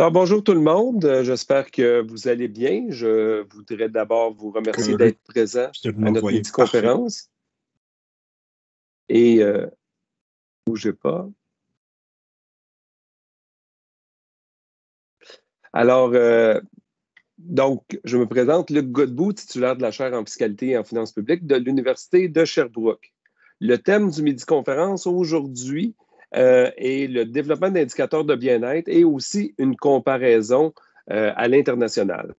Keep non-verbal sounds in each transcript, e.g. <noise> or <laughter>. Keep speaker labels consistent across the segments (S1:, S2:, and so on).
S1: Alors, bonjour tout le monde. Euh, j'espère que vous allez bien. Je voudrais d'abord vous remercier d'être présent à notre midi conférence. Et euh, bougez pas. Alors, euh, donc, je me présente Luc Godbout, titulaire de la chaire en fiscalité et en finances publiques de l'Université de Sherbrooke. Le thème du midi-conférence aujourd'hui euh, et le développement d'indicateurs de bien-être et aussi une comparaison euh, à l'international.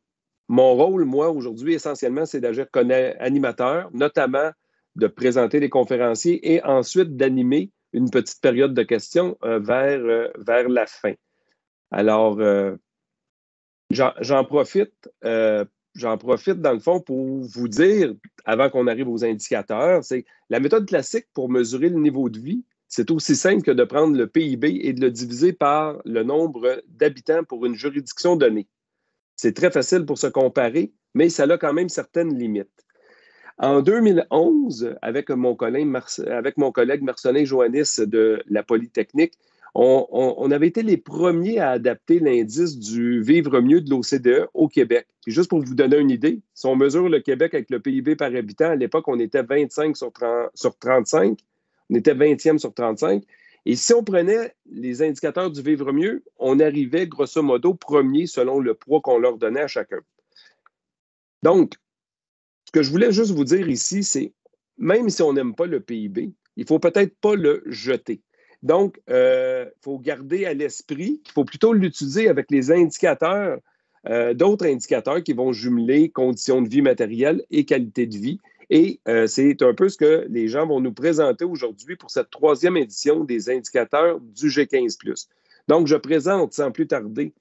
S1: Mon rôle, moi, aujourd'hui, essentiellement, c'est d'agir comme animateur, notamment de présenter les conférenciers et ensuite d'animer une petite période de questions euh, vers, vers la fin. Alors, j'en profite j'en profite dans le fond pour vous dire, avant qu'on arrive aux indicateurs, c'est la méthode classique pour mesurer le niveau de vie, c'est aussi simple que de prendre le PIB et de le diviser par le nombre d'habitants pour une juridiction donnée. C'est très facile pour se comparer, mais ça a quand même certaines limites. En 2011, avec mon collègue, Marcelin Joannis de la Polytechnique, on, avait été les premiers à adapter l'indice du vivre mieux de l'OCDE au Québec. juste pour vous donner une idée, si on mesure le Québec avec le PIB par habitant, à l'époque, on était 25 sur 35. On était 20e sur 35. Et si on prenait les indicateurs du vivre mieux, on arrivait grosso modo premier selon le poids qu'on leur donnait à chacun. Donc, ce que je voulais juste vous dire ici, c'est même si on n'aime pas le PIB, il ne faut peut-être pas le jeter. Donc, il euh, faut garder à l'esprit qu'il faut plutôt l'utiliser avec les indicateurs, euh, d'autres indicateurs qui vont jumeler conditions de vie matérielle et qualité de vie et euh, c'est un peu ce que les gens vont nous présenter aujourd'hui pour cette troisième édition des indicateurs du G15. Donc, je présente sans plus tarder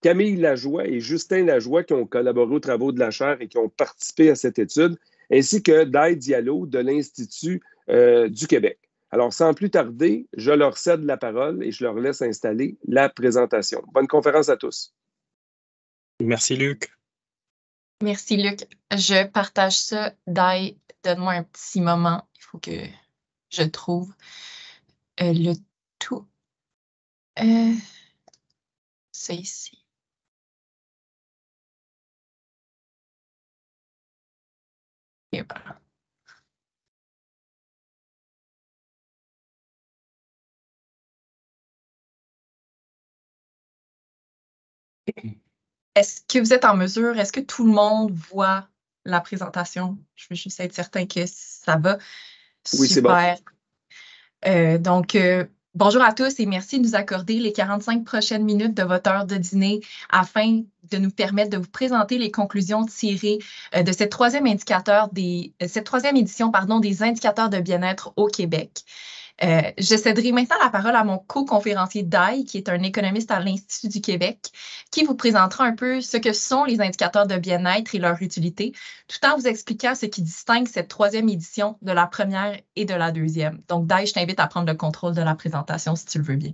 S1: Camille Lajoie et Justin Lajoie qui ont collaboré aux travaux de la chaire et qui ont participé à cette étude, ainsi que Dai Diallo de l'Institut euh, du Québec. Alors, sans plus tarder, je leur cède la parole et je leur laisse installer la présentation. Bonne conférence à tous.
S2: Merci, Luc.
S3: Merci, Luc. Je partage ça. Dai, donne-moi un petit moment. Il faut que je trouve
S1: euh, le tout. C'est euh, ici. Est-ce que vous êtes en mesure, est-ce que tout le monde voit la
S3: présentation? Je veux juste être certain que ça va. Oui, c'est bon. Euh, donc, euh, bonjour à tous et merci de nous accorder les 45 prochaines minutes de votre heure de dîner afin de nous permettre de vous présenter les conclusions tirées euh, de cette troisième indicateur des cette troisième édition pardon des indicateurs de bien-être au Québec. Euh, je céderai maintenant la parole à mon co-conférencier Dai, qui est un économiste à l'Institut du Québec, qui vous présentera un peu ce que sont les indicateurs de bien-être et leur utilité, tout en vous expliquant ce qui distingue cette troisième édition de la première et de la deuxième. Donc, Dai, je t'invite à prendre le contrôle de la présentation si tu le veux bien.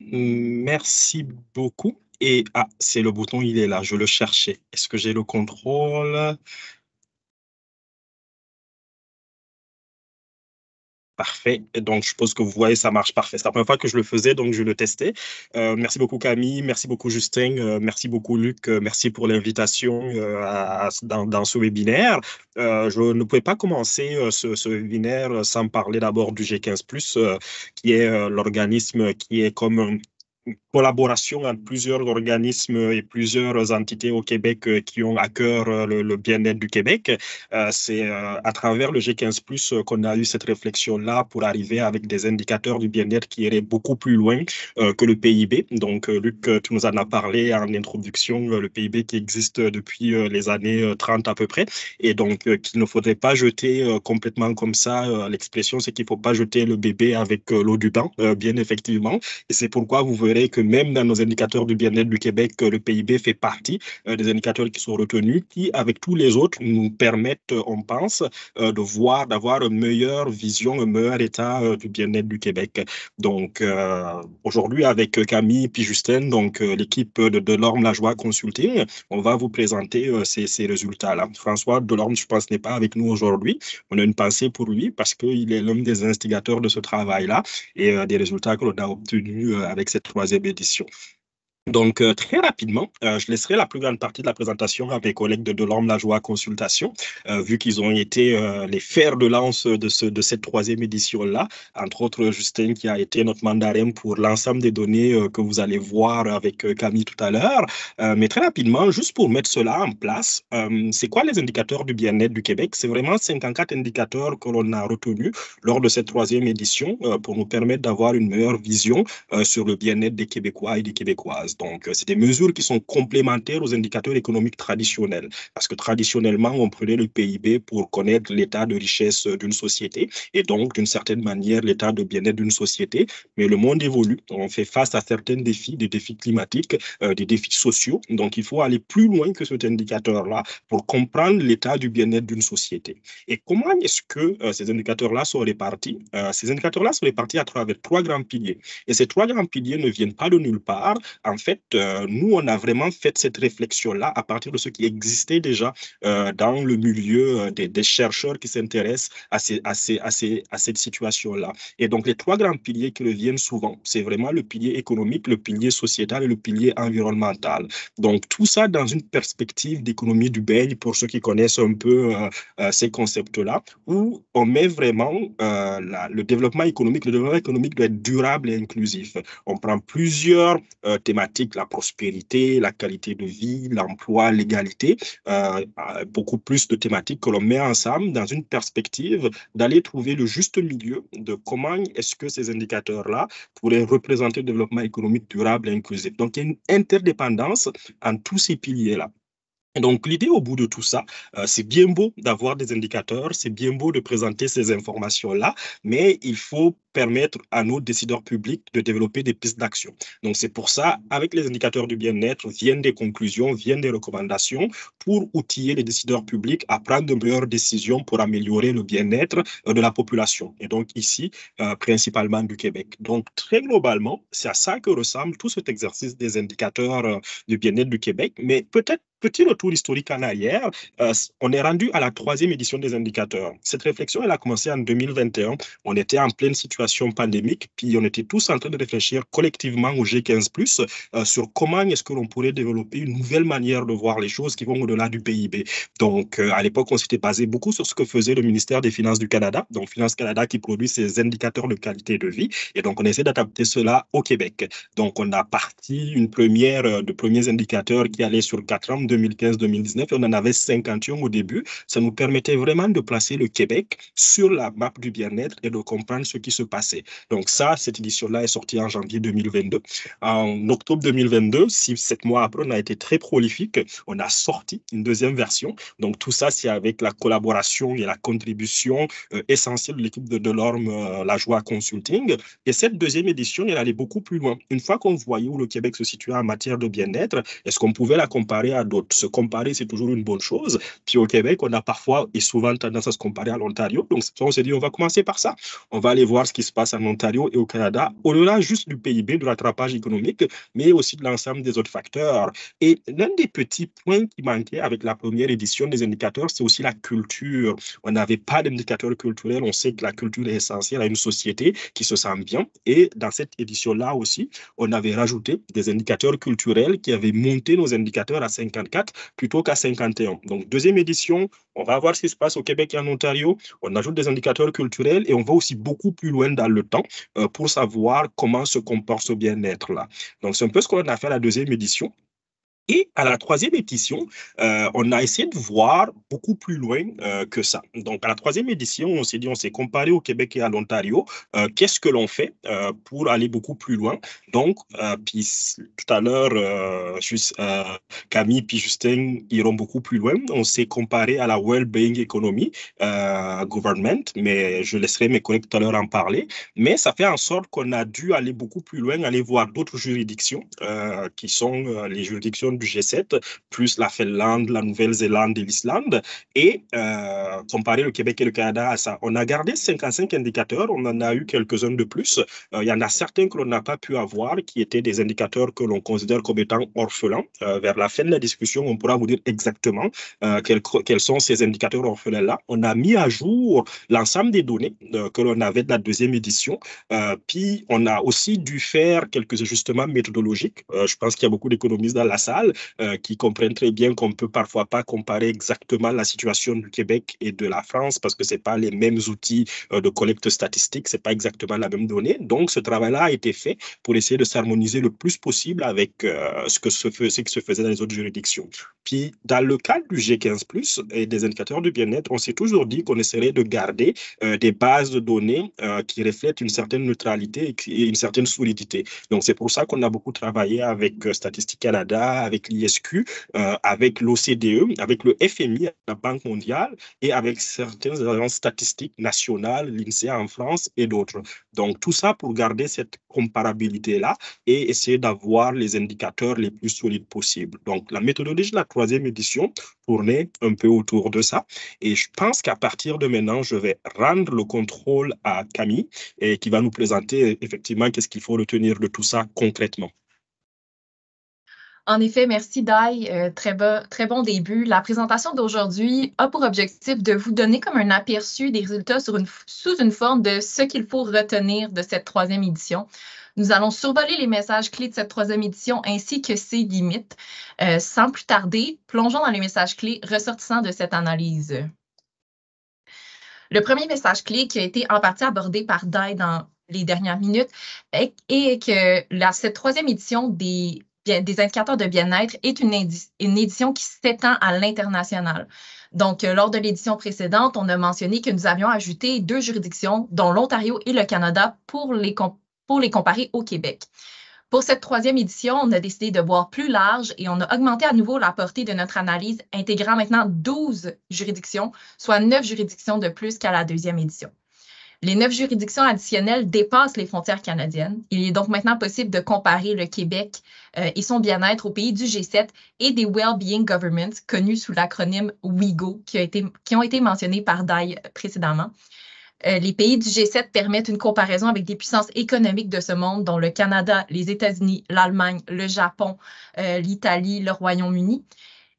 S2: Merci beaucoup.
S1: Et ah, c'est le bouton, il est là, je le cherchais. Est-ce que j'ai le contrôle parfait. donc, je
S2: suppose que vous voyez, ça marche parfait. C'est la première fois que je le faisais, donc je le testais. Euh, merci beaucoup, Camille. Merci beaucoup, Justin. Euh, merci beaucoup, Luc. Euh, merci pour l'invitation dans, ce webinaire. je ne pouvais pas commencer ce, ce, webinaire sans parler d'abord du G15, qui est l'organisme qui est comme un collaboration entre plusieurs organismes et plusieurs entités au Québec euh, qui ont à cœur euh, le, bien-être du Québec. Euh, c'est à travers le G15 qu'on a eu cette réflexion-là pour arriver avec des indicateurs du bien-être qui iraient beaucoup plus loin que le PIB. Donc, Luc, tu nous en as parlé en introduction, le PIB qui existe depuis les années 30 à peu près. Et donc, qu'il ne faudrait pas jeter complètement comme ça l'expression, c'est qu'il ne faut pas jeter le bébé avec l'eau du bain, bien effectivement. Et c'est pourquoi vous verrez que même dans nos indicateurs du bien-être du Québec, euh, le PIB fait partie euh, des indicateurs qui sont retenus, qui, avec tous les autres, nous permettent, euh, on pense, de voir, d'avoir une meilleure vision, un meilleur état du bien-être du Québec. Donc, aujourd'hui, avec Camille puis Justin, donc l'équipe de Delorme Joie Consulting, on va vous présenter ces, résultats-là. François Delorme, je pense, n'est pas avec nous aujourd'hui. On a une pensée pour lui parce qu'il est l'un des instigateurs de ce travail-là et des résultats que l'on a obtenus avec cette troisième Édition. Donc, euh, très rapidement, euh, je laisserai la plus grande partie de la présentation à mes collègues de Delorme Lajoie Consultation, euh, vu qu'ils ont été les fers de lance de, ce, de cette troisième édition-là. Entre autres, Justin, qui a été notre mandarin pour l'ensemble des données que vous allez voir avec Camille tout à l'heure. mais très rapidement, juste pour mettre cela en place, c'est quoi les indicateurs du bien-être du Québec C'est vraiment 54 indicateurs que l'on a retenus lors de cette troisième édition pour nous permettre d'avoir une meilleure vision sur le bien-être des Québécois et des Québécoises. Donc, euh, c'est des mesures qui sont complémentaires aux indicateurs économiques traditionnels. Parce que traditionnellement, on prenait le PIB pour connaître l'état de richesse d'une société et donc, d'une certaine manière, l'état de bien-être d'une société. Mais le monde évolue. On fait face à certains défis, des défis climatiques, euh, des défis sociaux. Donc, il faut aller plus loin que cet indicateur-là pour comprendre l'état du bien-être d'une société. Et comment est-ce que euh, ces indicateurs-là sont répartis Ces indicateurs-là sont répartis à travers trois grands piliers. Et ces trois grands piliers ne viennent pas de nulle part. En fait, euh, nous, on a vraiment fait cette réflexion-là à partir de ce qui existait déjà euh, dans le milieu euh, des, chercheurs qui s'intéressent à, à, cette situation-là. Et donc, les trois grands piliers qui reviennent souvent, c'est vraiment le pilier économique, le pilier sociétal et le pilier environnemental. Donc, tout ça dans une perspective d'économie du bien, pour ceux qui connaissent un peu ces concepts-là, où on met vraiment le développement économique, le développement économique doit être durable et inclusif. On prend plusieurs thématiques la prospérité, la qualité de vie, l'emploi, l'égalité, euh, euh, beaucoup plus de thématiques que l'on met ensemble dans une perspective d'aller trouver le juste milieu de comment est-ce que ces indicateurs-là pourraient représenter le développement économique durable et inclusif. Donc, il y a une interdépendance en tous ces piliers-là. donc l'idée au bout de tout ça, euh, c'est bien beau d'avoir des indicateurs, c'est bien beau de présenter ces informations-là, mais il faut permettre à nos décideurs publics de développer des pistes d'action. Donc c'est pour ça, avec les indicateurs du bien-être, viennent des conclusions, viennent des recommandations pour outiller les décideurs publics à prendre de meilleures décisions pour améliorer le bien-être euh, de la population. Et donc ici, euh, principalement du Québec. Donc très globalement, c'est à ça que ressemble tout cet exercice des indicateurs euh, du bien-être du Québec, mais peut-être Petit retour historique en arrière, on est rendu à la troisième édition des indicateurs. Cette réflexion, elle a commencé en 2021. On était en pleine situation pandémique, puis on était tous en train de réfléchir collectivement au G15+, euh, sur comment est-ce que l'on pourrait développer une nouvelle manière de voir les choses qui vont au-delà du PIB. Donc, euh, à l'époque, on s'était basé beaucoup sur ce que faisait le ministère des Finances du Canada, donc Finance Canada qui produit ses indicateurs de qualité de vie, et donc on essaie d'adapter cela au Québec. Donc, on a parti une première, euh, de premiers indicateurs qui allaient sur 4 ans, 2015-2019, et on en avait 51 au début. Ça nous permettait vraiment de placer le Québec sur la map du bien-être et de comprendre ce qui se passé. Donc ça, cette édition-là est sortie en janvier 2022. En octobre 2022, si sept mois après, on a été très prolifique. On a sorti une deuxième version. Donc tout ça, c'est avec la collaboration et la contribution euh, essentielle de l'équipe de Delorme, euh, la Joie Consulting. Et cette deuxième édition, elle allait beaucoup plus loin. Une fois qu'on voyait où le Québec se situait en matière de bien-être, est-ce qu'on pouvait la comparer à d'autres Se comparer, c'est toujours une bonne chose. Puis au Québec, on a parfois et souvent tendance à se comparer à l'Ontario. Donc on s'est dit, on va commencer par ça. On va aller voir ce qui se passe en Ontario et au Canada, au-delà juste du PIB, de l'attrapage économique, mais aussi de l'ensemble des autres facteurs. Et l'un des petits points qui manquait avec la première édition des indicateurs, c'est aussi la culture. On n'avait pas d'indicateurs culturels. On sait que la culture est essentielle à une société qui se sent bien. Et dans cette édition-là aussi, on avait rajouté des indicateurs culturels qui avaient monté nos indicateurs à 54 plutôt qu'à 51. Donc, deuxième édition, on va voir ce qui se passe au Québec et en Ontario. On ajoute des indicateurs culturels et on va aussi beaucoup plus loin dans le temps euh, pour savoir comment se comporte ce bien-être-là. Donc, c'est un peu ce qu'on a fait à la deuxième édition. Et à la troisième édition, euh, on a essayé de voir beaucoup plus loin euh, que ça. Donc, à la troisième édition, on s'est dit, on s'est comparé au Québec et à l'Ontario. Euh, qu'est-ce que l'on fait pour aller beaucoup plus loin Donc, puis tout à l'heure, juste Camille puis Justin iront beaucoup plus loin. On s'est comparé à la Well-being Economy Government, mais je laisserai mes collègues tout à l'heure en parler. Mais ça fait en sorte qu'on a dû aller beaucoup plus loin, aller voir d'autres juridictions qui sont les juridictions du G7, plus la Finlande, la Nouvelle-Zélande et l'Islande. Et euh, comparer le Québec et le Canada à ça, on a gardé 55 indicateurs, on en a eu quelques-uns de plus. Euh, il y en a certains que l'on n'a pas pu avoir, qui étaient des indicateurs que l'on considère comme étant orphelins. Euh, vers la fin de la discussion, on pourra vous dire exactement euh, quels, sont ces indicateurs orphelins-là. On a mis à jour l'ensemble des données que l'on avait de la deuxième édition. puis, on a aussi dû faire quelques ajustements méthodologiques. je pense qu'il y a beaucoup d'économistes dans la salle euh, qui comprennent très bien qu'on ne peut parfois pas comparer exactement la situation du Québec et de la France parce que ce pas les mêmes outils euh, de collecte statistique, ce n'est pas exactement la même donnée. Donc, ce travail-là a été fait pour essayer de s'harmoniser le plus possible avec euh, ce, que se ce qui se faisait dans les autres juridictions. Puis, dans le cadre du G15 et des indicateurs du bien-être, on s'est toujours dit qu'on essaierait de garder des bases de données qui reflètent une certaine neutralité et une certaine solidité. Donc, c'est pour ça qu'on a beaucoup travaillé avec Statistique Canada, avec l'ISQ, avec euh, l'OCDE, avec le FMI, la Banque mondiale, et avec certaines agences statistiques nationales, l'INSEE en France et d'autres. Donc tout ça pour garder cette comparabilité-là et essayer d'avoir les indicateurs les plus solides possibles. Donc la méthodologie de la troisième édition tournait un peu autour de ça. Et je pense qu'à partir de maintenant, je vais rendre le contrôle à Camille et qui va nous présenter effectivement qu'est-ce qu'il faut retenir de tout ça concrètement.
S3: En effet, merci Dai. Euh, très, bon, très, bon début. La présentation d'aujourd'hui a pour objectif de vous donner comme un aperçu des résultats sous une forme de ce qu'il faut retenir de cette troisième édition. Nous allons survoler les messages clés de cette troisième édition ainsi que ses limites. Euh, sans plus tarder, plongeons dans les messages clés ressortissant de cette analyse. Le premier message clé qui a été en partie abordé par Dai dans les dernières minutes est, que cette troisième édition des des indicateurs de bien-être est une, édition qui s'étend à l'international. Donc, euh, lors de l'édition précédente, on a mentionné que nous avions ajouté deux juridictions, dont l'Ontario et le Canada, pour les, pour les comparer au Québec. Pour cette troisième édition, on a décidé de voir plus large et on a augmenté à nouveau la portée de notre analyse, intégrant maintenant 12 juridictions, soit 9 juridictions de plus qu'à la deuxième édition. Les neuf juridictions additionnelles dépassent les frontières canadiennes. Il est donc maintenant possible de comparer le Québec euh, et son bien-être aux pays du G7 et des « Well-Being Governments, connus sous l'acronyme WIGO, qui, ont été mentionnés par DAI précédemment. Euh, les pays du G7 permettent une comparaison avec des puissances économiques de ce monde, dont le Canada, les États-Unis, l'Allemagne, le Japon, euh, l'Italie, le Royaume-Uni.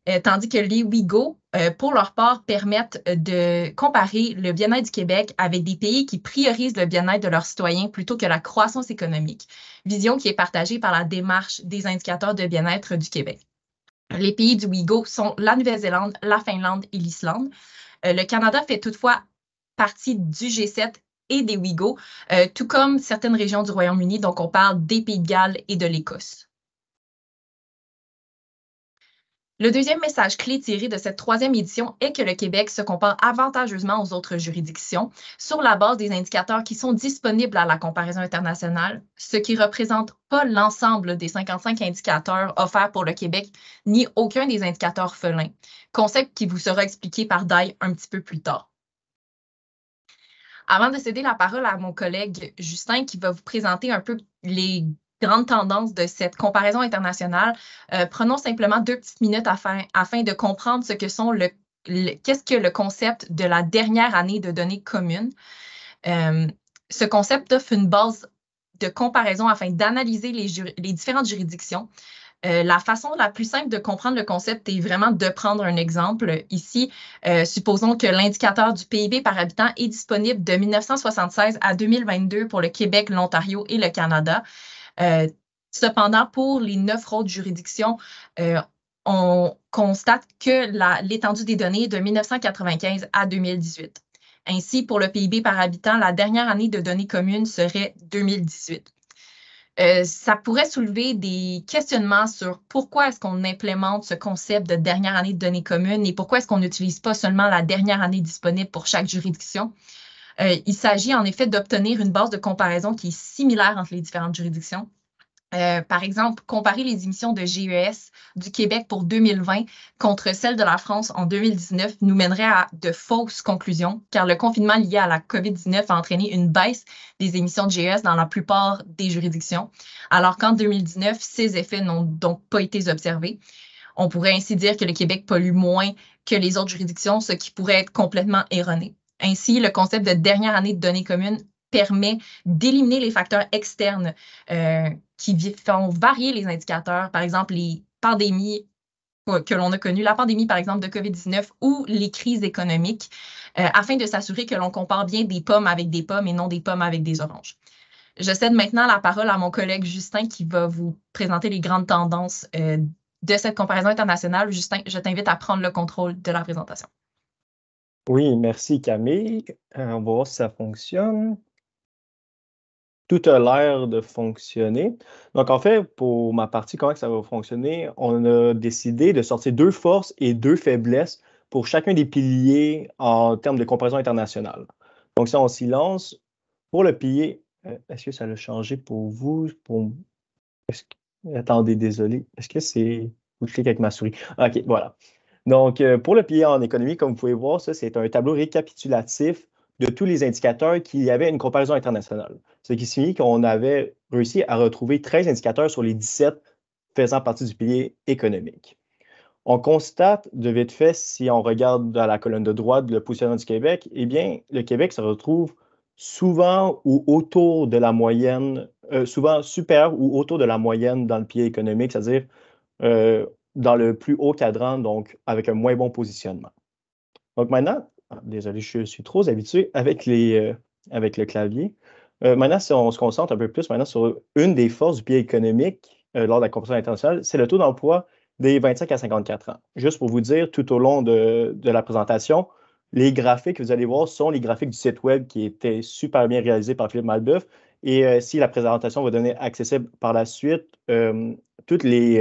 S3: Euh, tandis que les WIGO, euh, pour leur part, permettent euh, de comparer le bien-être du Québec avec des pays qui priorisent le bien-être de leurs citoyens plutôt que la croissance économique, vision qui est partagée par la démarche des indicateurs de bien-être du Québec. Les pays du WIGO sont la Nouvelle-Zélande, la Finlande et l'Islande. le Canada fait toutefois partie du G7 et des WIGO, tout comme certaines régions du Royaume-Uni, donc on parle des Pays de Galles et de l'Écosse. Le deuxième message clé tiré de cette troisième édition est que le Québec se compare avantageusement aux autres juridictions sur la base des indicateurs qui sont disponibles à la comparaison internationale, ce qui ne représente pas l'ensemble des 55 indicateurs offerts pour le Québec, ni aucun des indicateurs felins, concept qui vous sera expliqué par Dai un petit peu plus tard. Avant de céder la parole à mon collègue Justin qui va vous présenter un peu les grande tendance de cette comparaison internationale, euh, prenons simplement deux petites minutes afin, afin de comprendre ce que sont le, qu'est-ce que le concept de la dernière année de données communes. Euh, ce concept offre une base de comparaison afin d'analyser les, les, différentes juridictions. Euh, la façon la plus simple de comprendre le concept est vraiment de prendre un exemple. Ici, supposons que l'indicateur du PIB par habitant est disponible de 1976 à 2022 pour le Québec, l'Ontario et le Canada. Euh, cependant, pour les neuf autres juridictions, euh, on constate que l'étendue des données est de 1995 à 2018. Ainsi, pour le PIB par habitant, la dernière année de données communes serait 2018. Euh, ça pourrait soulever des questionnements sur pourquoi est-ce qu'on implémente ce concept de dernière année de données communes et pourquoi est-ce qu'on n'utilise pas seulement la dernière année disponible pour chaque juridiction. Euh, il s'agit en effet d'obtenir une base de comparaison qui est similaire entre les différentes juridictions. Euh, par exemple, comparer les émissions de GES du Québec pour 2020 contre celles de la France en 2019 nous mènerait à de fausses conclusions, car le confinement lié à la COVID-19 a entraîné une baisse des émissions de GES dans la plupart des juridictions, alors qu'en 2019, ces effets n'ont donc pas été observés. On pourrait ainsi dire que le Québec pollue moins que les autres juridictions, ce qui pourrait être complètement erroné. Ainsi, le concept de dernière année de données communes permet d'éliminer les facteurs externes euh, qui font varier les indicateurs, par exemple les pandémies que l'on a connues, la pandémie par exemple de COVID-19 ou les crises économiques, euh, afin de s'assurer que l'on compare bien des pommes avec des pommes et non des pommes avec des oranges. Je cède maintenant la parole à mon collègue Justin qui va vous présenter les grandes tendances euh, de cette comparaison internationale. Justin, je t'invite à prendre le contrôle de la présentation.
S4: Oui, merci Camille. Euh, on va voir si ça fonctionne. Tout a l'air de fonctionner. Donc, en fait, pour ma partie, comment ça va fonctionner? On a décidé de sortir deux forces et deux faiblesses pour chacun des piliers en termes de comparaison internationale. Donc, ça, on s'y pour le pilier, euh, est-ce que ça le changé pour vous? Pour... Attendez, désolé. Est-ce que c'est. Vous cliquez avec ma souris. OK, voilà. Donc, euh, pour le pilier en économie, comme vous pouvez voir, ça, c'est un tableau récapitulatif de tous les indicateurs qu'il y avait une comparaison internationale. Ce qui signifie qu'on avait réussi à retrouver 13 indicateurs sur les 17 faisant partie du pilier économique. On constate de vite fait, si on regarde dans la colonne de droite le positionnement du Québec, eh bien, le Québec se retrouve souvent ou autour de la moyenne, euh, souvent supérieur ou autour de la moyenne dans le pilier économique, c'est-à-dire euh, dans le plus haut cadran, donc avec un moins bon positionnement. Donc maintenant, ah, désolé, je suis trop habitué avec, les, euh, avec le clavier. Euh, maintenant, si on se concentre un peu plus maintenant sur une des forces du pied économique euh, lors de la compétition internationale, c'est le taux d'emploi des 25 à 54 ans. Juste pour vous dire, tout au long de, de, la présentation, les graphiques que vous allez voir sont les graphiques du site web qui étaient super bien réalisés par Philippe Malbeuf. Et si la présentation va donner accessible par la suite, toutes les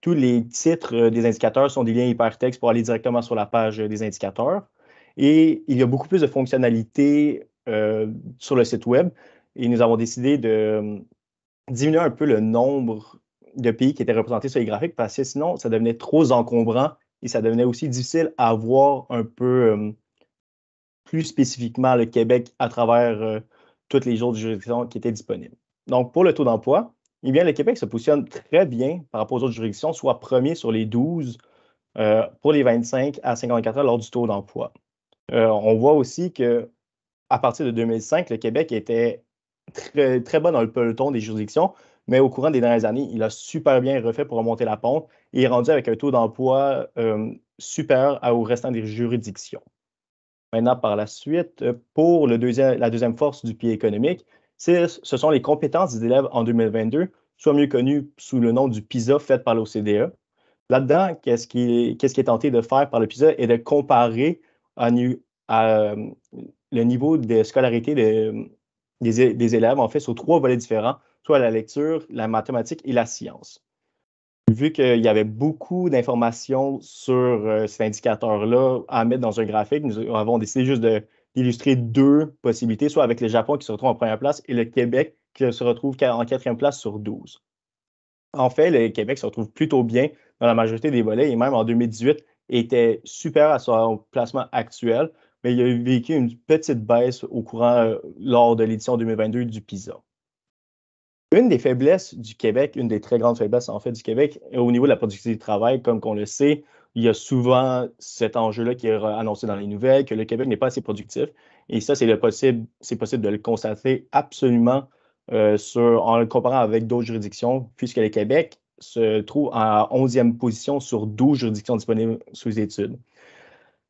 S4: tous les titres euh, des indicateurs sont des liens hypertextes pour aller directement sur la page euh, des indicateurs. Et il y a beaucoup plus de fonctionnalités euh, sur le site web. Et nous avons décidé de diminuer un peu le nombre de pays qui étaient représentés sur les graphiques parce que sinon, ça devenait trop encombrant et ça devenait aussi difficile à voir un peu plus spécifiquement le Québec à travers toutes les autres juridictions qui étaient disponibles. Donc, pour le taux d'emploi, eh bien, le Québec se positionne très bien par rapport aux autres juridictions, soit premier sur les 12 euh, pour les 25 à 54 heures lors du taux d'emploi. Euh, on voit aussi qu'à partir de 2005, le Québec était très, très bon dans le peloton des juridictions, mais au courant des dernières années, il a super bien refait pour remonter la pente et est rendu avec un taux d'emploi euh, supérieur au restant des juridictions. Maintenant, par la suite, pour la deuxième force du pied économique, ce sont les compétences des élèves en 2022 soit mieux connu sous le nom du PISA fait par l'OCDE. Là-dedans, qu'est-ce qui, est tenté de faire par le PISA est de comparer euh, le niveau de scolarité des, élèves, en fait, sur trois volets différents, soit la lecture, la mathématique et la science. Vu qu'il y avait beaucoup d'informations sur euh, cet indicateur-là à mettre dans un graphique, nous avons décidé juste d'illustrer deux possibilités, soit avec le Japon qui se retrouve en première place et le Québec qui se retrouve en quatrième place sur 12. En fait, le Québec se retrouve plutôt bien dans la majorité des volets et même en 2018 était super à son placement actuel, mais il a vécu une petite baisse au courant euh, lors de l'édition 2022 du PISA. Une des faiblesses du Québec, une des très grandes faiblesses en fait du Québec, au niveau de la productivité du travail, comme qu'on le sait, il y a souvent cet enjeu-là qui est annoncé dans les nouvelles, que le Québec n'est pas assez productif. Et ça, c'est possible, c'est possible de le constater absolument euh, en le comparant avec d'autres juridictions, puisque le Québec se trouve en 11e position sur 12 juridictions disponibles sous études.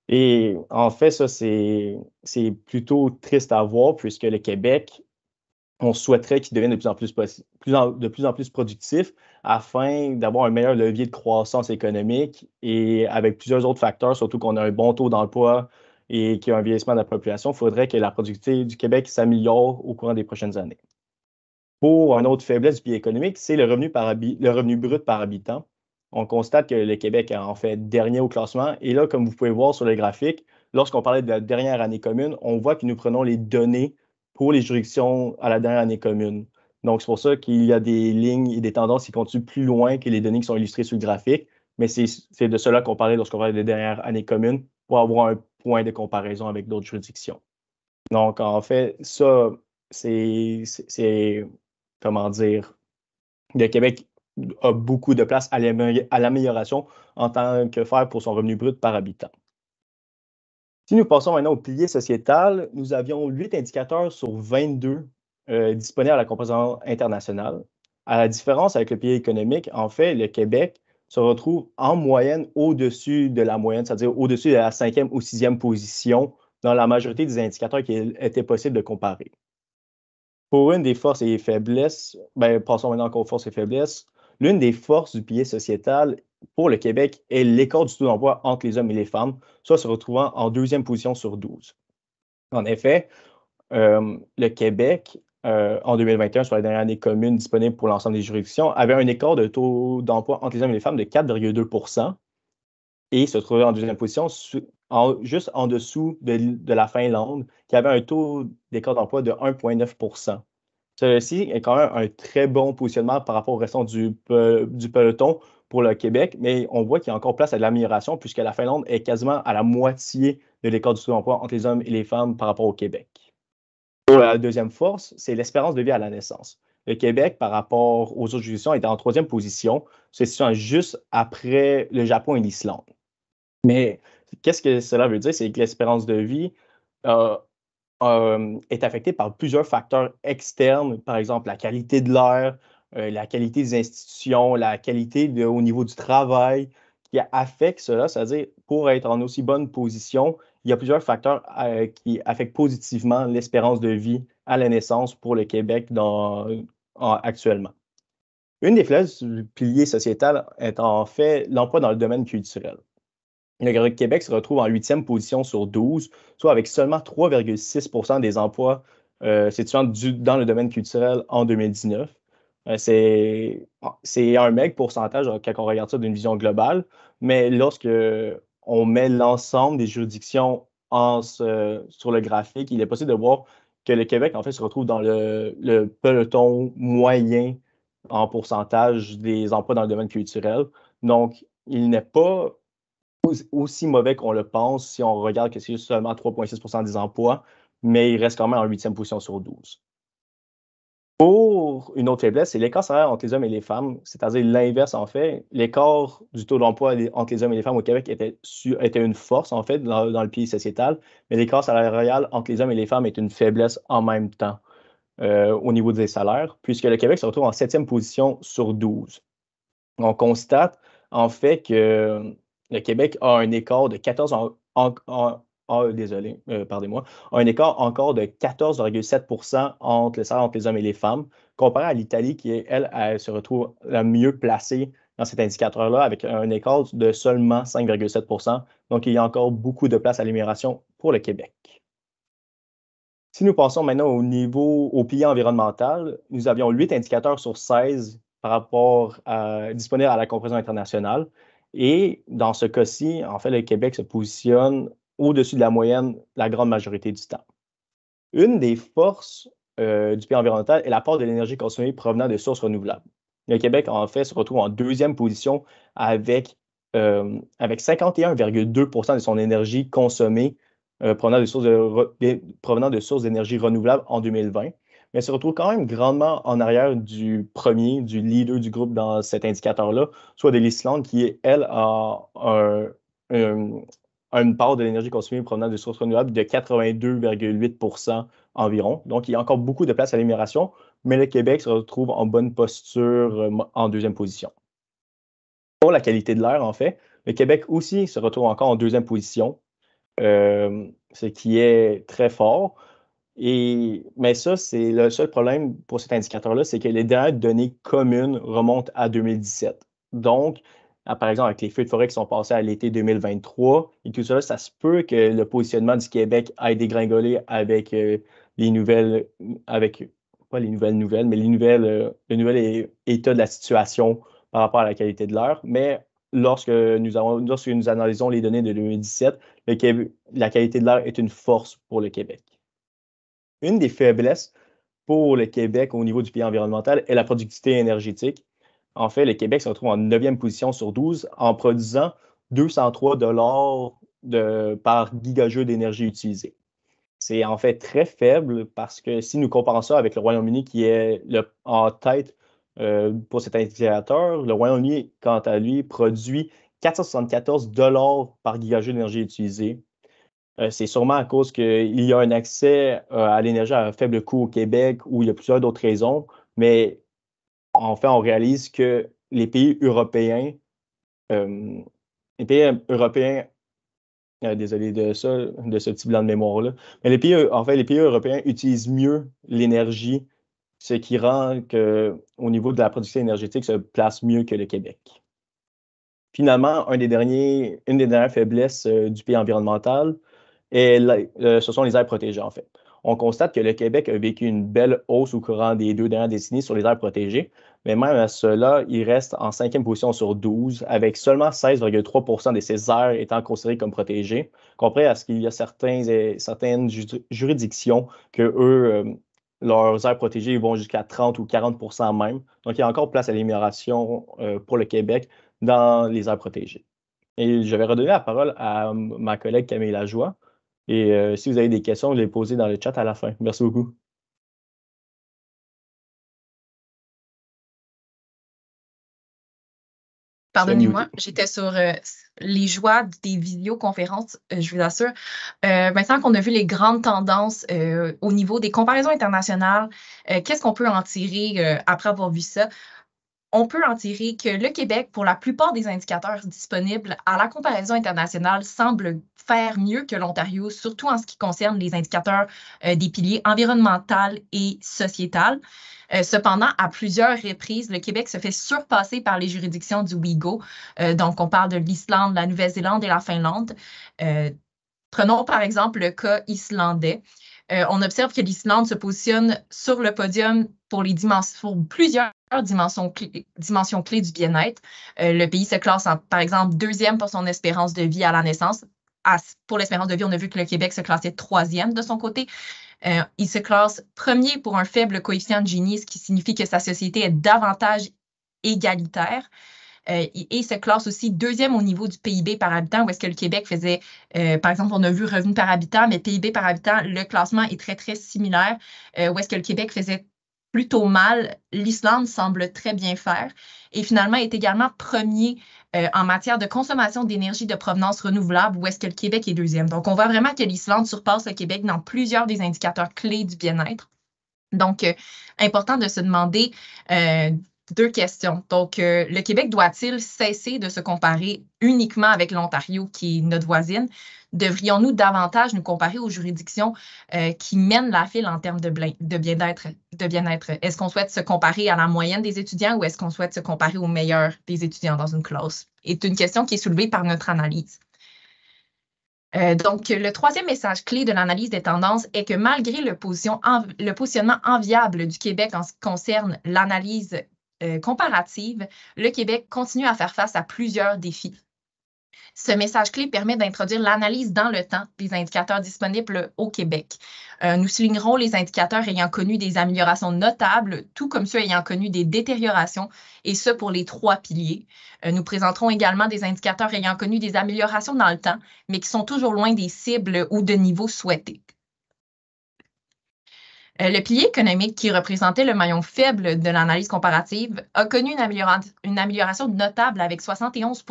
S4: Et en fait, ça, c'est plutôt triste à voir, puisque le Québec, on souhaiterait qu'il devienne de plus en plus, de plus en plus productif afin d'avoir un meilleur levier de croissance économique et avec plusieurs autres facteurs, surtout qu'on a un bon taux d'emploi et qu'il y a un vieillissement de la population, il faudrait que la productivité du Québec s'améliore au courant des prochaines années. Pour une autre faiblesse du biais économique, c'est le revenu, brut par habitant. On constate que le Québec est en fait dernier au classement. Et là, comme vous pouvez voir sur le graphique, lorsqu'on parlait de la dernière année commune, on voit que nous prenons les données pour les juridictions à la dernière année commune. Donc, c'est pour ça qu'il y a des lignes et des tendances qui continuent plus loin que les données qui sont illustrées sur le graphique. Mais c'est de cela qu'on parlait lorsqu'on parlait des dernière année commune, pour avoir un point de comparaison avec d'autres juridictions. Donc, en fait, ça, c'est comment dire, le Québec a beaucoup de place à l'amélioration en tant que faire pour son revenu brut par habitant. Si nous passons maintenant au pilier sociétal, nous avions 8 indicateurs sur 22 euh, disponibles à la comparaison internationale. À la différence avec le pilier économique, en fait, le Québec se retrouve en moyenne au-dessus de la moyenne, c'est-à-dire au-dessus de la cinquième ou sixième position dans la majorité des indicateurs qu'il était possible de comparer. Pour une des forces et faiblesses, ben, passons maintenant aux forces et faiblesses, l'une des forces du pilier sociétal pour le Québec est l'écart du taux d'emploi entre les hommes et les femmes, soit se retrouvant en deuxième position sur 12. En effet, euh, le Québec, euh, en 2021, sur la dernière année commune disponible pour l'ensemble des juridictions, avait un écart de taux d'emploi entre les hommes et les femmes de 4,2 et se trouvait en deuxième position juste en dessous de, la Finlande, qui avait un taux d'écart d'emploi de 1,9 Ceci est quand même un très bon positionnement par rapport au restant du, peloton pour le Québec, mais on voit qu'il y a encore place à de l'amélioration puisque la Finlande est quasiment à la moitié de l'écart du taux d'emploi entre les hommes et les femmes par rapport au Québec. la deuxième force, c'est l'espérance de vie à la naissance. Le Québec, par rapport aux autres juridictions, est en troisième position, se situant juste après le Japon et l'Islande. Mais Qu'est-ce que cela veut dire? C'est que l'espérance de vie euh, euh, est affectée par plusieurs facteurs externes, par exemple la qualité de l'air, euh, la qualité des institutions, la qualité au niveau du travail, qui affecte cela. C'est-à-dire, pour être en aussi bonne position, il y a plusieurs facteurs qui affectent positivement l'espérance de vie à la naissance pour le Québec actuellement. Une des flèches du pilier sociétal est en fait l'emploi dans le domaine culturel le Québec se retrouve en huitième position sur 12, soit avec seulement 3,6 des emplois euh, situés dans le domaine culturel en 2019. Euh, c'est, un mec pourcentage euh, quand on regarde ça d'une vision globale, mais lorsque on met l'ensemble des juridictions sur le graphique, il est possible de voir que le Québec, en fait, se retrouve dans le peloton moyen en pourcentage des emplois dans le domaine culturel. Donc, il n'est pas aussi mauvais qu'on le pense si on regarde que c'est seulement 3,6 des emplois, mais il reste quand même en 8 huitième position sur 12. Pour une autre faiblesse, c'est l'écart salaire entre les hommes et les femmes, c'est-à-dire l'inverse en fait. L'écart du taux d'emploi entre les hommes et les femmes au Québec était, une force en fait dans, le pays sociétal, mais l'écart salarial entre les hommes et les femmes est une faiblesse en même temps euh, au niveau des salaires, puisque le Québec se retrouve en septième position sur 12. On constate en fait que le Québec a un écart de 14 désolé, euh, moi un écart encore de 14,7 entre les entre les hommes et les femmes, comparé à l'Italie qui, elle, elle, se retrouve la mieux placée dans cet indicateur-là avec un écart de seulement 5,7 Donc, il y a encore beaucoup de place à l'immigration pour le Québec. Si nous passons maintenant au niveau, au pilier environnemental, nous avions 8 indicateurs sur 16 par rapport à, disponibles à la comparaison internationale. Et dans ce cas-ci, en fait, le Québec se positionne au-dessus de la moyenne la grande majorité du temps. Une des forces euh, du pays environnemental est la l'apport de l'énergie consommée provenant de sources renouvelables. Le Québec, en fait, se retrouve en deuxième position avec, 51,2 euh, de son énergie consommée euh, provenant de sources d'énergie renouvelable en 2020, mais se retrouve quand même grandement en arrière du premier, du leader du groupe dans cet indicateur-là, soit de l'Islande qui, elle, a un, une part de l'énergie consommée provenant de sources renouvelables de 82,8 environ. Donc, il y a encore beaucoup de place à l'émigration, mais le Québec se retrouve en bonne posture euh, en deuxième position. Pour la qualité de l'air, en fait, le Québec aussi se retrouve encore en deuxième position, euh, ce qui est très fort. Et, mais ça, c'est le seul problème pour cet indicateur-là, c'est que les dernières données communes remontent à 2017. Donc, ah, par exemple, avec les feux de forêt qui sont passés à l'été 2023 et tout ça, ça se peut que le positionnement du Québec ait dégringolé avec euh, les nouvelles, avec pas les nouvelles nouvelles, mais les nouvelles, euh, le nouvel état de la situation par rapport à la qualité de l'air. Mais lorsque nous, avons, nous analysons les données de 2017, la qualité de l'air est une force pour le Québec une des faiblesses pour le Québec au niveau du pays environnemental est la productivité énergétique. En fait, le Québec se retrouve en 9e position sur 12 en produisant 203 dollars par gigajoule d'énergie utilisée. C'est en fait très faible parce que si nous comparons ça avec le Royaume-Uni qui est en tête euh, pour cet indicateur, le Royaume-Uni, quant à lui, produit 474 dollars par gigajoule d'énergie utilisée, euh, c'est sûrement à cause qu'il y a un accès euh, à l'énergie à un faible coût au Québec ou il y a plusieurs d'autres raisons, mais en fait, on réalise que les pays européens, euh, les pays européens, désolé de ça, de ce petit blanc de mémoire-là, mais les pays, les pays européens utilisent mieux l'énergie, ce qui rend qu'au niveau de la production énergétique se place mieux que le Québec. Finalement, un des derniers, une des dernières faiblesses du pays environnemental, et euh, ce sont les aires protégées, en fait. On constate que le Québec a vécu une belle hausse au courant des deux dernières décennies sur les aires protégées, mais même à cela, il reste en cinquième position sur 12, avec seulement 16,3 de ces aires étant considérées comme protégées, compris à ce qu'il y a euh, certaines juridictions que, eux, euh, leurs aires protégées vont jusqu'à 30 ou 40 même. Donc, il y a encore place à l'amélioration pour le Québec dans les aires protégées. Et je vais redonner la parole à ma collègue Camille Lajoie et
S1: euh, si vous avez des questions, vous les posez dans le chat à la fin. Merci beaucoup. Pardonnez-moi, j'étais sur euh, les joies des vidéoconférences, euh, je vous assure. maintenant
S3: qu'on a vu les grandes tendances au niveau des comparaisons internationales, qu'est-ce qu'on peut en tirer après avoir vu ça? on peut en tirer que le Québec, pour la plupart des indicateurs disponibles à la comparaison internationale, semble faire mieux que l'Ontario, surtout en ce qui concerne les indicateurs euh, des piliers environnemental et sociétal. Euh, cependant, à plusieurs reprises, le Québec se fait surpasser par les juridictions du WIGO. Euh, donc, on parle de l'Islande, la Nouvelle-Zélande et la Finlande. prenons par exemple le cas islandais. Euh, on observe que l'Islande se positionne sur le podium pour, les dimensions, plusieurs dimensions, clés, du bien-être. Euh, le pays se classe, par exemple, deuxième pour son espérance de vie à la naissance. pour l'espérance de vie, on a vu que le Québec se classait troisième de son côté. Euh, il se classe premier pour un faible coefficient de génie, ce qui signifie que sa société est davantage égalitaire. Euh, et se classe aussi deuxième au niveau du PIB par habitant, où est-ce que le Québec faisait, euh, par exemple, on a vu revenu par habitant, mais PIB par habitant, le classement est très, très similaire, euh, où est-ce que le Québec faisait plutôt mal, l'Islande semble très bien faire et finalement est également premier en matière de consommation d'énergie de provenance renouvelable, où est-ce que le Québec est deuxième. Donc, on voit vraiment que l'Islande surpasse le Québec dans plusieurs des indicateurs clés du bien-être. Donc, important de se demander deux questions. Donc, euh, le Québec doit-il cesser de se comparer uniquement avec l'Ontario, qui est notre voisine? Devrions-nous davantage nous comparer aux juridictions euh, qui mènent la file en termes de, bien-être? De bien est-ce qu'on souhaite se comparer à la moyenne des étudiants ou est-ce qu'on souhaite se comparer aux meilleurs des étudiants dans une classe? C'est une question qui est soulevée par notre analyse. Euh, donc, le troisième message clé de l'analyse des tendances est que malgré le, positionnement enviable du Québec en ce qui concerne l'analyse euh, comparative, le Québec continue à faire face à plusieurs défis. Ce message clé permet d'introduire l'analyse dans le temps des indicateurs disponibles au Québec. Euh, nous soulignerons les indicateurs ayant connu des améliorations notables, tout comme ceux ayant connu des détériorations, et ce pour les trois piliers. Euh, nous présenterons également des indicateurs ayant connu des améliorations dans le temps, mais qui sont toujours loin des cibles ou de niveaux souhaités. Euh, le pilier économique, qui représentait le maillon faible de l'analyse comparative, a connu une, amélioration notable avec 71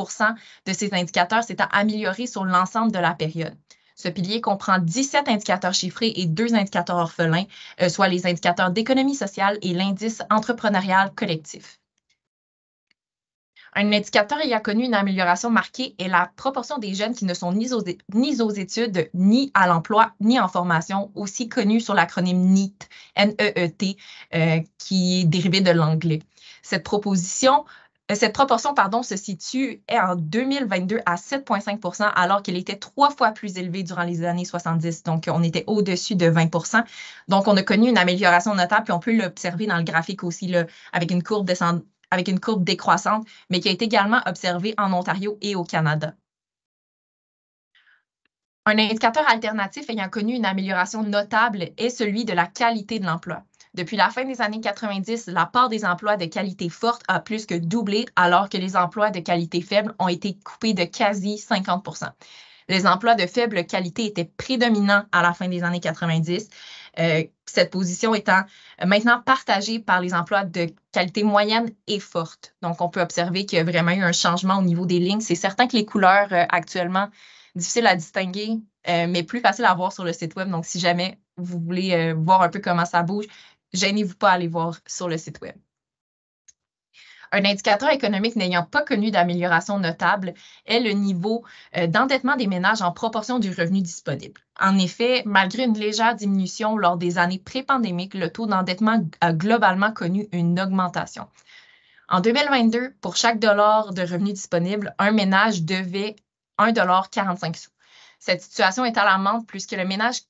S3: de ses indicateurs s'étant améliorés sur l'ensemble de la période. Ce pilier comprend 17 indicateurs chiffrés et deux indicateurs orphelins, euh, soit les indicateurs d'économie sociale et l'indice entrepreneurial collectif. Un indicateur a connu une amélioration marquée est la proportion des jeunes qui ne sont ni aux, études, ni à l'emploi, ni en formation, aussi connue sur l'acronyme NEET, e e euh, qui est dérivé de l'anglais. Cette proposition euh, cette proportion pardon, se situe en 2022 à 7,5 alors qu'elle était trois fois plus élevée durant les années 70. Donc, on était au-dessus de 20 Donc, on a connu une amélioration notable, puis on peut l'observer dans le graphique aussi, avec une courbe descendante avec une courbe décroissante, mais qui a été également observée en Ontario et au Canada. Un indicateur alternatif ayant connu une amélioration notable est celui de la qualité de l'emploi. Depuis la fin des années 90, la part des emplois de qualité forte a plus que doublé alors que les emplois de qualité faible ont été coupés de quasi 50 Les emplois de faible qualité étaient prédominants à la fin des années 90 euh, cette position étant maintenant partagée par les emplois de qualité moyenne et forte. Donc, on peut observer qu'il y a vraiment eu un changement au niveau des lignes. C'est certain que les couleurs euh, actuellement, difficiles à distinguer, euh, mais plus faciles à voir sur le site web. Donc, si jamais vous voulez voir un peu comment ça bouge, gênez-vous pas à aller voir sur le site web. Un indicateur économique n'ayant pas connu d'amélioration notable est le niveau euh, d'endettement des ménages en proportion du revenu disponible. En effet, malgré une légère diminution lors des années pré-pandémiques, le taux d'endettement a globalement connu une augmentation. En 2022, pour chaque dollar de revenu disponible, un ménage devait 1,45 sous. Cette situation est alarmante puisque le ménage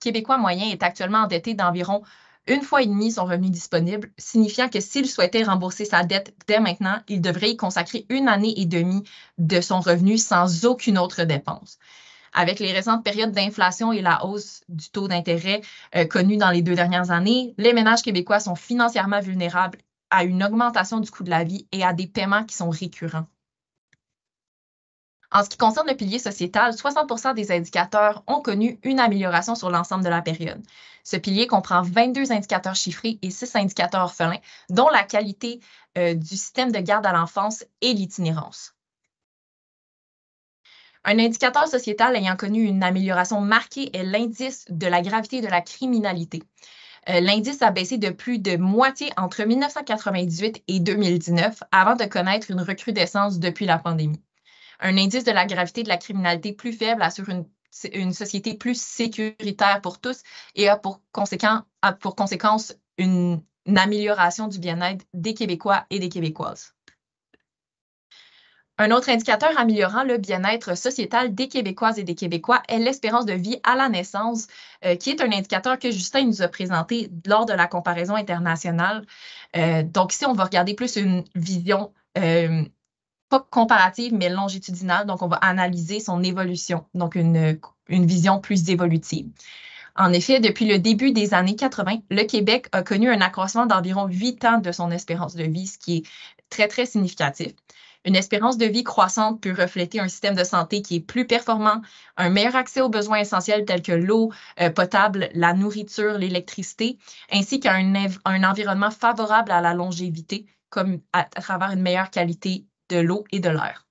S3: québécois moyen est actuellement endetté d'environ une fois et demie son revenu disponible, signifiant que s'il souhaitait rembourser sa dette dès maintenant, il devrait y consacrer une année et demie de son revenu sans aucune autre dépense. Avec les récentes périodes d'inflation et la hausse du taux d'intérêt euh, connue dans les deux dernières années, les ménages québécois sont financièrement vulnérables à une augmentation du coût de la vie et à des paiements qui sont récurrents. En ce qui concerne le pilier sociétal, 60 des indicateurs ont connu une amélioration sur l'ensemble de la période. Ce pilier comprend 22 indicateurs chiffrés et 6 indicateurs orphelins, dont la qualité euh, du système de garde à l'enfance et l'itinérance. Un indicateur sociétal ayant connu une amélioration marquée est l'indice de la gravité de la criminalité. Euh, l'indice a baissé de plus de moitié entre 1998 et 2019 avant de connaître une recrudescence depuis la pandémie un indice de la gravité de la criminalité plus faible assure une, société plus sécuritaire pour tous et a pour, pour conséquence une, amélioration du bien-être des Québécois et des Québécoises. Un autre indicateur améliorant le bien-être sociétal des Québécoises et des Québécois est l'espérance de vie à la naissance, euh, qui est un indicateur que Justin nous a présenté lors de la comparaison internationale. Euh, donc ici, on va regarder plus une vision euh, pas comparative, mais longitudinale. Donc, on va analyser son évolution, donc une, vision plus évolutive. En effet, depuis le début des années 80, le Québec a connu un accroissement d'environ 8 ans de son espérance de vie, ce qui est très, très significatif. Une espérance de vie croissante peut refléter un système de santé qui est plus performant, un meilleur accès aux besoins essentiels tels que l'eau euh, potable, la nourriture, l'électricité, ainsi qu'un un environnement favorable à la longévité, comme à travers une meilleure qualité de l'eau et de l'air.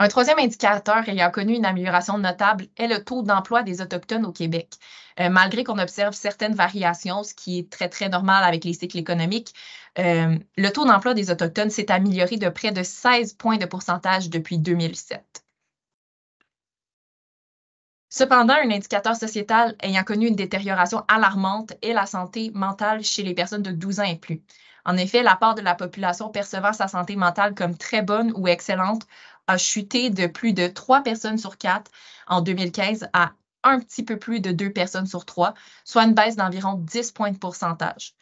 S3: Un troisième indicateur ayant connu une amélioration notable est le taux d'emploi des Autochtones au Québec. Euh, malgré qu'on observe certaines variations, ce qui est très, très normal avec les cycles économiques, euh, le taux d'emploi des Autochtones s'est amélioré de près de 16 points de pourcentage depuis 2007. Cependant, un indicateur sociétal ayant connu une détérioration alarmante est la santé mentale chez les personnes de 12 ans et plus. En effet, la part de la population percevant sa santé mentale comme très bonne ou excellente a chuté de plus de 3 personnes sur 4 en 2015 à un petit peu plus de 2 personnes sur 3, soit une baisse d'environ 10 points de pourcentage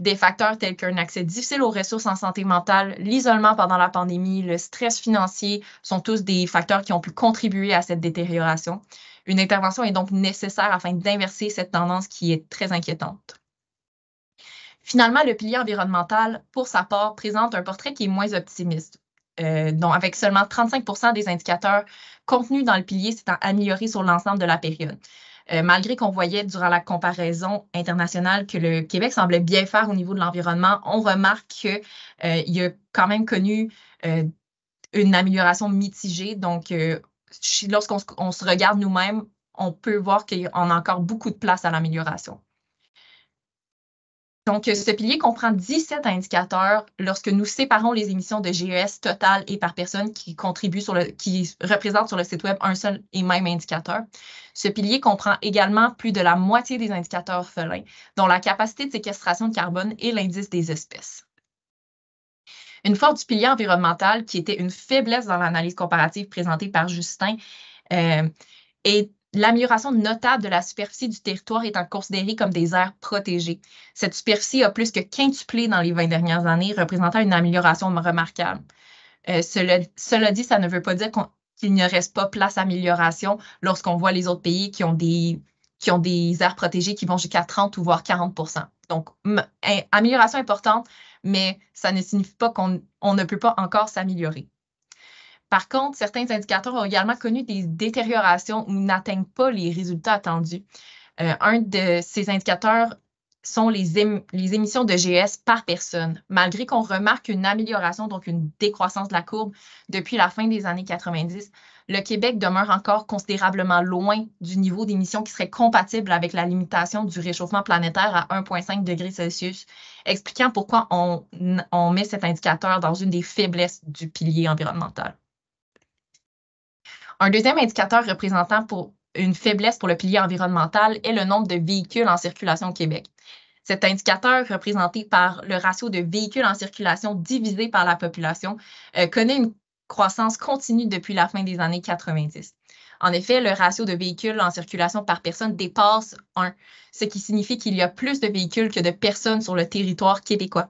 S3: des facteurs tels qu'un accès difficile aux ressources en santé mentale, l'isolement pendant la pandémie, le stress financier sont tous des facteurs qui ont pu contribuer à cette détérioration. Une intervention est donc nécessaire afin d'inverser cette tendance qui est très inquiétante. Finalement, le pilier environnemental, pour sa part, présente un portrait qui est moins optimiste. Euh, avec seulement 35 des indicateurs contenus dans le pilier s'étant améliorés sur l'ensemble de la période. Euh, malgré qu'on voyait durant la comparaison internationale que le Québec semblait bien faire au niveau de l'environnement, on remarque qu'il euh, y a quand même connu euh, une amélioration mitigée. Donc, lorsqu'on se regarde nous-mêmes, on peut voir qu'on a encore beaucoup de place à l'amélioration. Donc, euh, ce pilier comprend 17 indicateurs lorsque nous séparons les émissions de GES totales et par personne qui contribuent sur le, qui représentent sur le site Web un seul et même indicateur. Ce pilier comprend également plus de la moitié des indicateurs felins, dont la capacité de séquestration de carbone et l'indice des espèces. Une force du pilier environnemental, qui était une faiblesse dans l'analyse comparative présentée par Justin, euh, est L'amélioration notable de la superficie du territoire étant considérée comme des aires protégées. Cette superficie a plus que quintuplé dans les 20 dernières années, représentant une amélioration remarquable. Euh, cela, dit, ça ne veut pas dire qu'il ne reste pas place à amélioration lorsqu'on voit les autres pays qui ont des, qui ont des aires protégées qui vont jusqu'à 30 ou voire 40 Donc, amélioration importante, mais ça ne signifie pas qu'on ne peut pas encore s'améliorer. Par contre, certains indicateurs ont également connu des détériorations ou n'atteignent pas les résultats attendus. Euh, un de ces indicateurs sont les, émissions de GS par personne, malgré qu'on remarque une amélioration, donc une décroissance de la courbe depuis la fin des années 90. Le Québec demeure encore considérablement loin du niveau d'émissions qui serait compatible avec la limitation du réchauffement planétaire à 1,5 degré Celsius, expliquant pourquoi on met cet indicateur dans une des faiblesses du pilier environnemental. Un deuxième indicateur représentant pour une faiblesse pour le pilier environnemental est le nombre de véhicules en circulation au Québec. Cet indicateur, représenté par le ratio de véhicules en circulation divisé par la population, euh, connaît une croissance continue depuis la fin des années 90. En effet, le ratio de véhicules en circulation par personne dépasse 1, ce qui signifie qu'il y a plus de véhicules que de personnes sur le territoire québécois.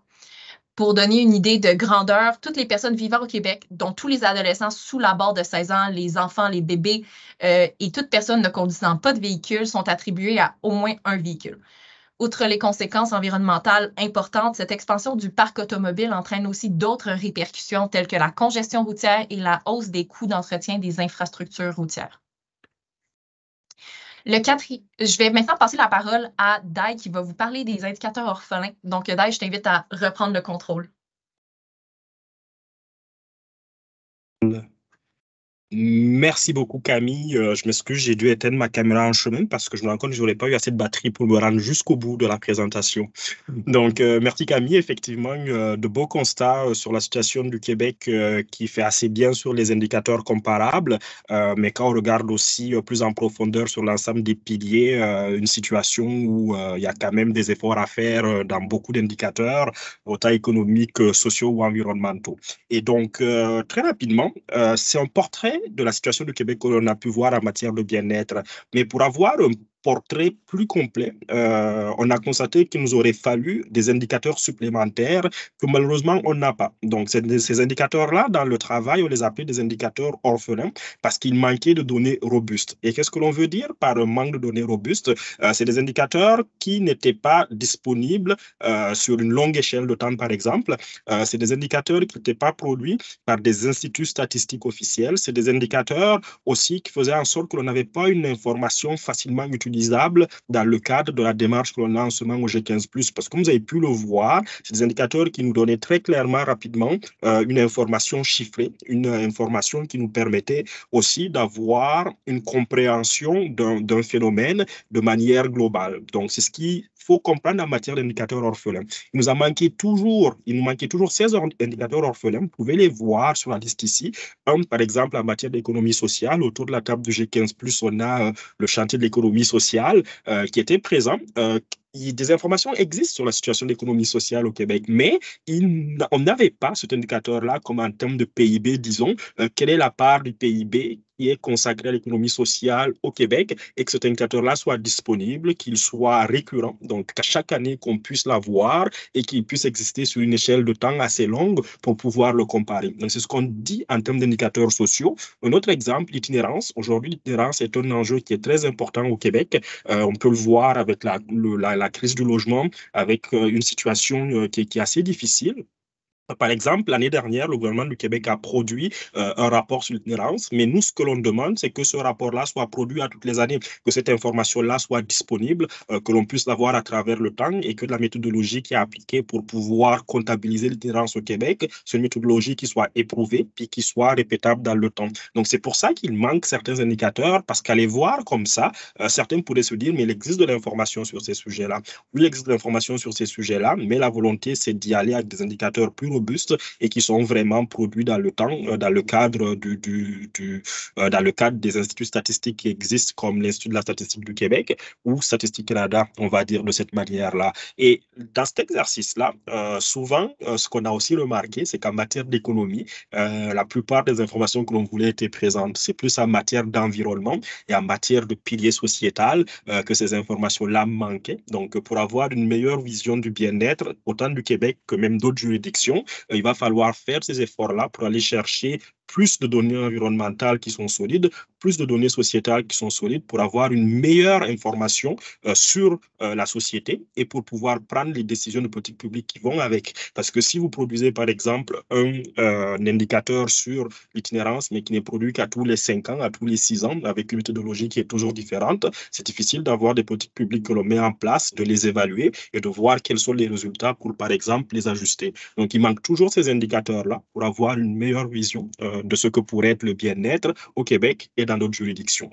S3: Pour donner une idée de grandeur, toutes les personnes vivant au Québec, dont tous les adolescents sous la barre de 16 ans, les enfants, les bébés euh, et toute personne ne conduisant pas de véhicule sont attribuées à au moins un véhicule. Outre les conséquences environnementales importantes, cette expansion du parc automobile entraîne aussi d'autres répercussions telles que la congestion routière et la hausse des coûts d'entretien des infrastructures routières. Le quatri... Je vais maintenant passer la parole à Dai qui va vous parler des indicateurs orphelins. Donc, Dai, je t'invite à reprendre le contrôle.
S1: Merci beaucoup Camille. Euh, je m'excuse, j'ai dû éteindre
S2: ma caméra en chemin parce que je me rends compte que je n'aurais pas eu assez de batterie pour me rendre jusqu'au bout de la présentation. <laughs> Donc, euh, merci Camille. Effectivement, euh, de beaux constats sur la situation du Québec qui fait assez bien sur les indicateurs comparables, mais quand on regarde aussi plus en profondeur sur l'ensemble des piliers, une situation où il y a quand même des efforts à faire dans beaucoup d'indicateurs, autant économiques, sociaux ou environnementaux. Et donc, très rapidement, c'est un portrait de la situation du Québec que l'on a pu voir en matière de bien-être. Mais pour avoir un portrait plus complet. Euh, on a constaté qu'il nous aurait fallu des indicateurs supplémentaires que malheureusement on n'a pas. Donc ces, ces indicateurs-là, dans le travail, on les appelait des indicateurs orphelins parce qu'ils manquaient de données robustes. Et qu'est-ce que l'on veut dire par un manque de données robustes euh, C'est des indicateurs qui n'étaient pas disponibles euh, sur une longue échelle de temps, par exemple. c'est des indicateurs qui n'étaient pas produits par des instituts statistiques officiels. C'est des indicateurs aussi qui faisaient en sorte que l'on n'avait pas une information facilement utilisée dans le cadre de la démarche que l'on a au G15+. Parce que comme vous avez pu le voir, c'est des indicateurs qui nous donnaient très clairement, rapidement, euh, une information chiffrée, une information qui nous permettait aussi d'avoir une compréhension d'un phénomène de manière globale. Donc, c'est ce qui faut comprendre en matière d'indicateurs orphelins. Il nous a manqué toujours, il nous manquait toujours 16 indicateurs orphelins. Vous pouvez les voir sur la liste ici. Un, par exemple, en matière d'économie sociale, autour de la table du G15+, on a euh, le chantier de l'économie sociale euh, qui était présent. Euh, des informations existent sur la situation de l'économie sociale au Québec, mais on n'avait pas cet indicateur-là comme en termes de PIB, disons, quelle est la part du PIB qui est consacré à l'économie sociale au Québec et que cet indicateur-là soit disponible, qu'il soit récurrent, donc qu'à chaque année qu'on puisse l'avoir et qu'il puisse exister sur une échelle de temps assez longue pour pouvoir le comparer. Donc c'est ce qu'on dit en termes d'indicateurs sociaux. Un autre exemple, l'itinérance. Aujourd'hui, l'itinérance est un enjeu qui est très important au Québec. Euh, on peut le voir avec la, crise du logement, avec euh, une situation euh, qui est assez difficile par exemple, l'année dernière, le gouvernement du Québec a produit euh, un rapport sur l'itinérance, mais nous, ce que l'on demande, c'est que ce rapport-là soit produit à toutes les années, que cette information-là soit disponible, euh, que l'on puisse l'avoir à travers le temps et que la méthodologie qui est appliquée pour pouvoir comptabiliser l'itinérance au Québec, c'est une méthodologie qui soit éprouvée puis qui soit répétable dans le temps. Donc, c'est pour ça qu'il manque certains indicateurs, parce qu'aller voir comme ça, euh, certains pourraient se dire, mais il existe de l'information sur ces sujets-là. Oui, il existe de l'information sur ces sujets-là, mais la volonté, c'est d'y aller avec des indicateurs plus robustes et qui sont vraiment produits dans le temps, euh, dans le cadre, du, euh, dans le cadre des instituts statistiques qui existent, comme l'Institut de la statistique du Québec ou Statistique Canada, on va dire de cette manière-là. Et dans cet exercice-là, euh, souvent, ce qu'on a aussi remarqué, c'est qu'en matière d'économie, la plupart des informations que l'on voulait étaient présentes. C'est plus en matière d'environnement et en matière de pilier sociétal que ces informations-là manquaient. Donc, pour avoir une meilleure vision du bien-être, autant du Québec que même d'autres juridictions, il va falloir faire ces efforts-là pour aller chercher plus de données environnementales qui sont solides, plus de données sociétales qui sont solides pour avoir une meilleure information euh, sur euh, la société et pour pouvoir prendre les décisions de politique publique qui vont avec. Parce que si vous produisez, par exemple, un, euh, un indicateur sur l'itinérance, mais qui n'est produit qu'à tous les cinq ans, à tous les six ans, avec une méthodologie qui est toujours différente, c'est difficile d'avoir des politiques publiques que l'on met en place, de les évaluer et de voir quels sont les résultats pour, par exemple, les ajuster. Donc, il manque toujours ces indicateurs-là pour avoir une meilleure vision de ce que pourrait être le bien-être au Québec et dans d'autres juridictions.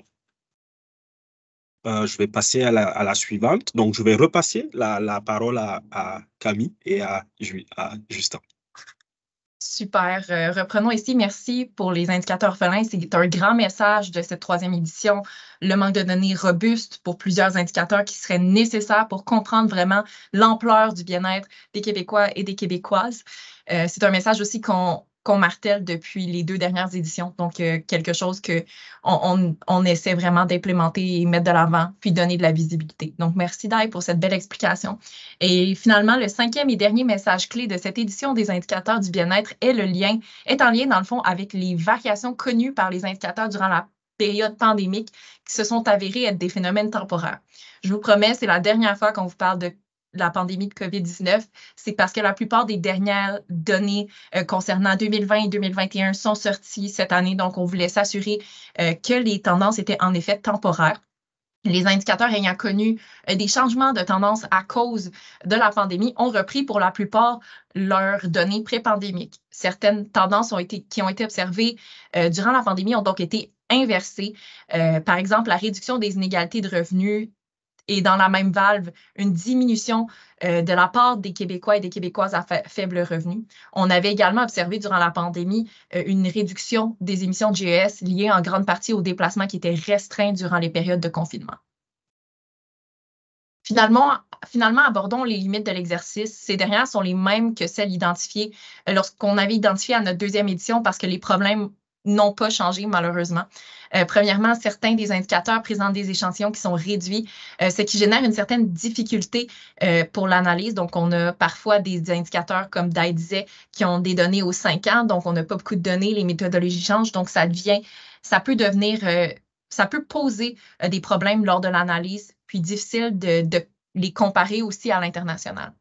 S2: Euh, je vais passer à la, suivante. Donc, je vais repasser la, parole à, Camille et à, Justin.
S3: Super. Euh, reprenons ici. Merci pour les indicateurs orphelins. C'est un grand message de cette troisième édition. Le manque de données robustes pour plusieurs indicateurs qui seraient nécessaires pour comprendre vraiment l'ampleur du bien-être des Québécois et des Québécoises. Euh, c'est un message aussi qu'on qu'on martèle depuis les deux dernières éditions. Donc, euh, quelque chose qu'on on, essaie vraiment d'implémenter et mettre de l'avant, puis donner de la visibilité. Donc, merci Dai pour cette belle explication. Et finalement, le cinquième et dernier message clé de cette édition des indicateurs du bien-être est le lien, est en lien, dans le fond, avec les variations connues par les indicateurs durant la période pandémique qui se sont avérées être des phénomènes temporaires. Je vous promets, c'est la dernière fois qu'on vous parle de de la pandémie de COVID-19, c'est parce que la plupart des dernières données euh, concernant 2020 et 2021 sont sorties cette année. Donc, on voulait s'assurer euh, que les tendances étaient en effet temporaires les indicateurs ayant connu euh, des changements de tendance à cause de la pandémie ont repris pour la plupart leurs données pré-pandémiques. Certaines tendances qui ont été observées durant la pandémie ont donc été inversées. par exemple, la réduction des inégalités de revenus et dans la même valve, une diminution euh, de la part des Québécois et des Québécoises à faible revenu. On avait également observé durant la pandémie euh, une réduction des émissions de GES liées en grande partie aux déplacements qui étaient restreints durant les périodes de confinement. Finalement, finalement, abordons les limites de l'exercice. Ces dernières sont les mêmes que celles identifiées euh, lorsqu'on avait identifié à notre deuxième édition parce que les problèmes n'ont pas changé, malheureusement. Euh, premièrement, certains des indicateurs présentent des échantillons qui sont réduits, euh, ce qui génère une certaine difficulté euh, pour l'analyse. Donc, on a parfois des indicateurs, comme Dai disait, qui ont des données aux 5 ans. Donc, on n'a pas beaucoup de données, les méthodologies changent. Donc, ça devient, ça peut devenir, ça peut poser des problèmes lors de l'analyse, puis difficile de les comparer aussi à l'international.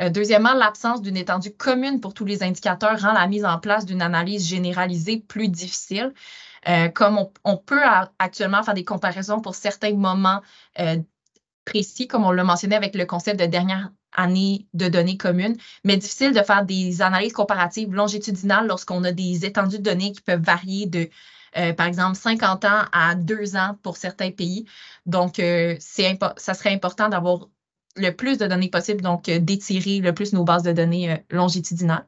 S3: Euh, deuxièmement, l'absence d'une étendue commune pour tous les indicateurs rend la mise en place d'une analyse généralisée plus difficile. Euh, comme on, peut actuellement faire des comparaisons pour certains moments euh, précis, comme on l'a mentionné avec le concept de dernière année de données communes, mais difficile de faire des analyses comparatives longitudinales lorsqu'on a des étendues de données qui peuvent varier de, par exemple, 50 ans à 2 ans pour certains pays. Donc, ça serait important d'avoir le plus de données possible, donc euh, d'étirer le plus nos bases de données euh, longitudinales.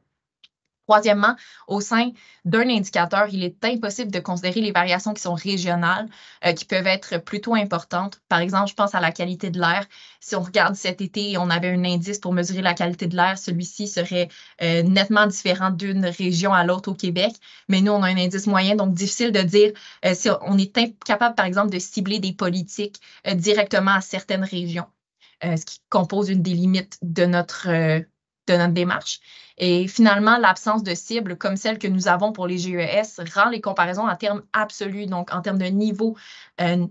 S3: Troisièmement, au sein d'un indicateur, il est impossible de considérer les variations qui sont régionales, euh, qui peuvent être plutôt importantes. Par exemple, je pense à la qualité de l'air. Si on regarde cet été et on avait un indice pour mesurer la qualité de l'air, celui-ci serait nettement différent d'une région à l'autre au Québec. Mais nous, on a un indice moyen, donc difficile de dire si on est capable, par exemple, de cibler des politiques directement à certaines régions. Euh, ce qui compose une des limites de notre, euh, de notre démarche. Et finalement, l'absence de cibles comme celle que nous avons pour les GES rend les comparaisons en termes absolus, donc en termes de niveau euh,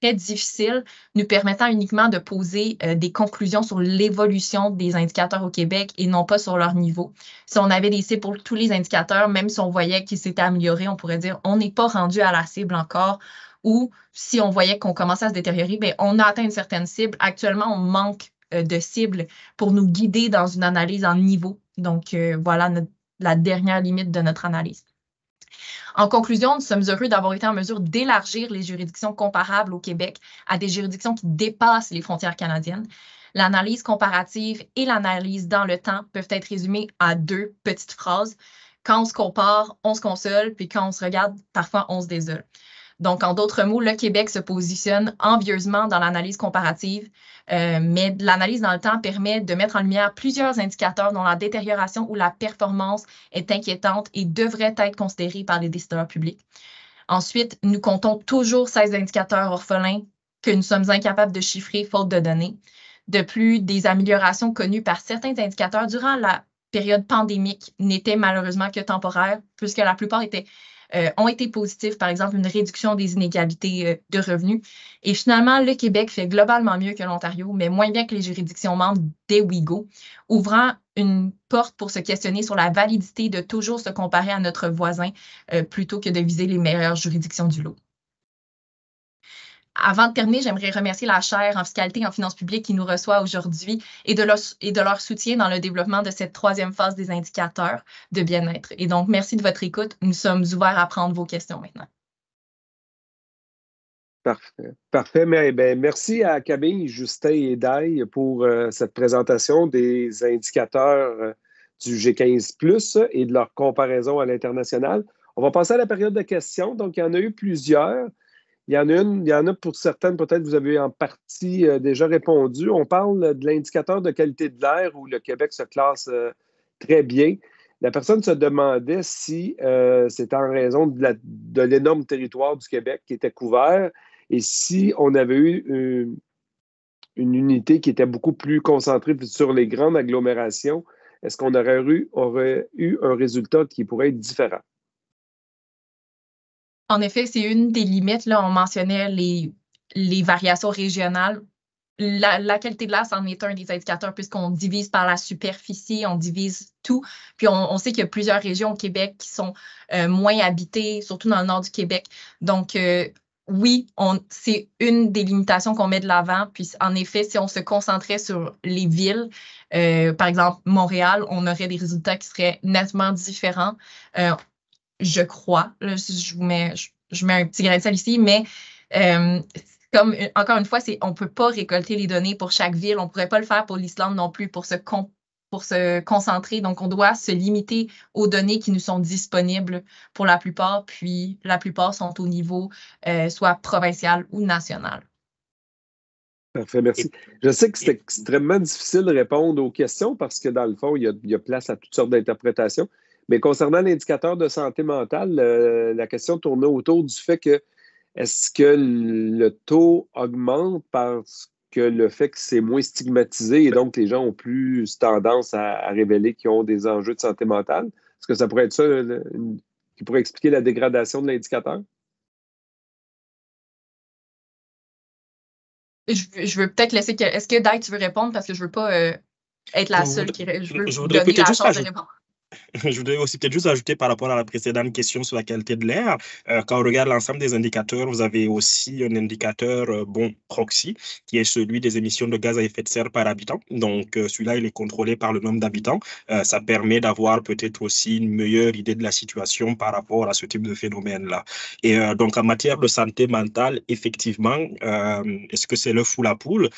S3: très difficile, nous permettant uniquement de poser des conclusions sur l'évolution des indicateurs au Québec et non pas sur leur niveau. Si on avait des cibles pour tous les indicateurs, même si on voyait qu'ils s'étaient améliorés, on pourrait dire on n'est pas rendu à la cible encore, ou si on voyait qu'on commençait à se détériorer, ben, on a atteint une certaine cible. Actuellement, on manque euh, de cibles pour nous guider dans une analyse en niveau. Donc, euh, voilà la dernière limite de notre analyse. En conclusion, nous sommes heureux d'avoir été en mesure d'élargir les juridictions comparables au Québec à des juridictions qui dépassent les frontières canadiennes. L'analyse comparative et l'analyse dans le temps peuvent être résumées à deux petites phrases. Quand on se compare, on se console, puis quand on se regarde, parfois on se désole. Donc, en d'autres mots, le Québec se positionne envieusement dans l'analyse comparative, euh, mais l'analyse dans le temps permet de mettre en lumière plusieurs indicateurs dont la détérioration ou la performance est inquiétante et devrait être considérée par les décideurs publics. Ensuite, nous comptons toujours 16 indicateurs orphelins que nous sommes incapables de chiffrer faute de données. De plus, des améliorations connues par certains indicateurs durant la période pandémique n'étaient malheureusement que temporaires, puisque la plupart étaient euh, ont été positifs, par exemple une réduction des inégalités euh, de revenus. Et finalement, le Québec fait globalement mieux que l'Ontario, mais moins bien que les juridictions membres des WIGO, ouvrant une porte pour se questionner sur la validité de toujours se comparer à notre voisin euh, plutôt que de viser les meilleures juridictions du lot. Avant de terminer, j'aimerais remercier la chaire en fiscalité et en finances publiques qui nous reçoit aujourd'hui et, de leur, soutien dans le développement de cette troisième phase des indicateurs de bien-être. Et donc, merci de votre écoute. Nous sommes ouverts à prendre vos questions maintenant.
S1: Parfait. Parfait. Ben, merci à Camille, Justin et Daï pour euh, cette présentation des indicateurs euh, du G15 et de leur comparaison à l'international. On va passer à la période de questions. Donc, il y en a eu plusieurs. Il y en a une, il y en a pour certaines, peut-être vous avez en partie euh, déjà répondu. On parle de l'indicateur de qualité de l'air où le Québec se classe euh, très bien. La personne se demandait si euh, c'était en raison de l'énorme territoire du Québec qui était couvert et si on avait eu une, unité qui était beaucoup plus concentrée sur les grandes agglomérations, est-ce qu'on aurait eu un résultat qui pourrait être différent?
S3: En effet, c'est une des limites. Là, on mentionnait les, les variations régionales. La, qualité de l'air, c'en est un des indicateurs puisqu'on divise par la superficie, on divise tout. Puis on, sait qu'il y a plusieurs régions au Québec qui sont euh, moins habitées, surtout dans le nord du Québec. Donc, euh, oui, c'est une des limitations qu'on met de l'avant. Puis en effet, si on se concentrait sur les villes, euh, par exemple Montréal, on aurait des résultats qui seraient nettement différents je crois. je, vous mets, je, mets un petit grain de sel ici, mais euh, comme euh, encore une fois, c'est on ne peut pas récolter les données pour chaque ville. On ne pourrait pas le faire pour l'Islande non plus pour se, pour se concentrer. Donc, on doit se limiter aux données qui nous sont disponibles pour la plupart, puis la plupart sont au niveau euh, soit provincial ou national.
S1: Parfait, merci. Je sais que c'est extrêmement difficile de répondre aux questions parce que dans le fond, il y il y a place à toutes sortes d'interprétations. Mais concernant l'indicateur de santé mentale, euh, la question tournait autour du fait que est-ce que le taux augmente parce que le fait que c'est moins stigmatisé et donc les gens ont plus tendance à, révéler qu'ils ont des enjeux de santé mentale? Est-ce que ça pourrait être ça qui pourrait expliquer la dégradation de l'indicateur? Je, veux peut-être laisser. Est-ce que Dave, tu veux répondre parce que je ne veux pas euh, être la euh, seule
S2: qui. Je veux donner la chance de répondre. <laughs> je voudrais aussi peut-être juste ajouter par rapport à la précédente question sur la qualité de l'air. Euh, quand on regarde l'ensemble des indicateurs, vous avez aussi un indicateur, euh, bon, proxy, qui est celui des émissions de gaz à effet de serre par habitant. Donc, euh, celui-là, il est contrôlé par le nombre d'habitants. ça permet d'avoir peut-être aussi une meilleure idée de la situation par rapport à ce type de phénomène-là. Et donc, en matière de santé mentale, effectivement, est-ce que c'est le fou la poule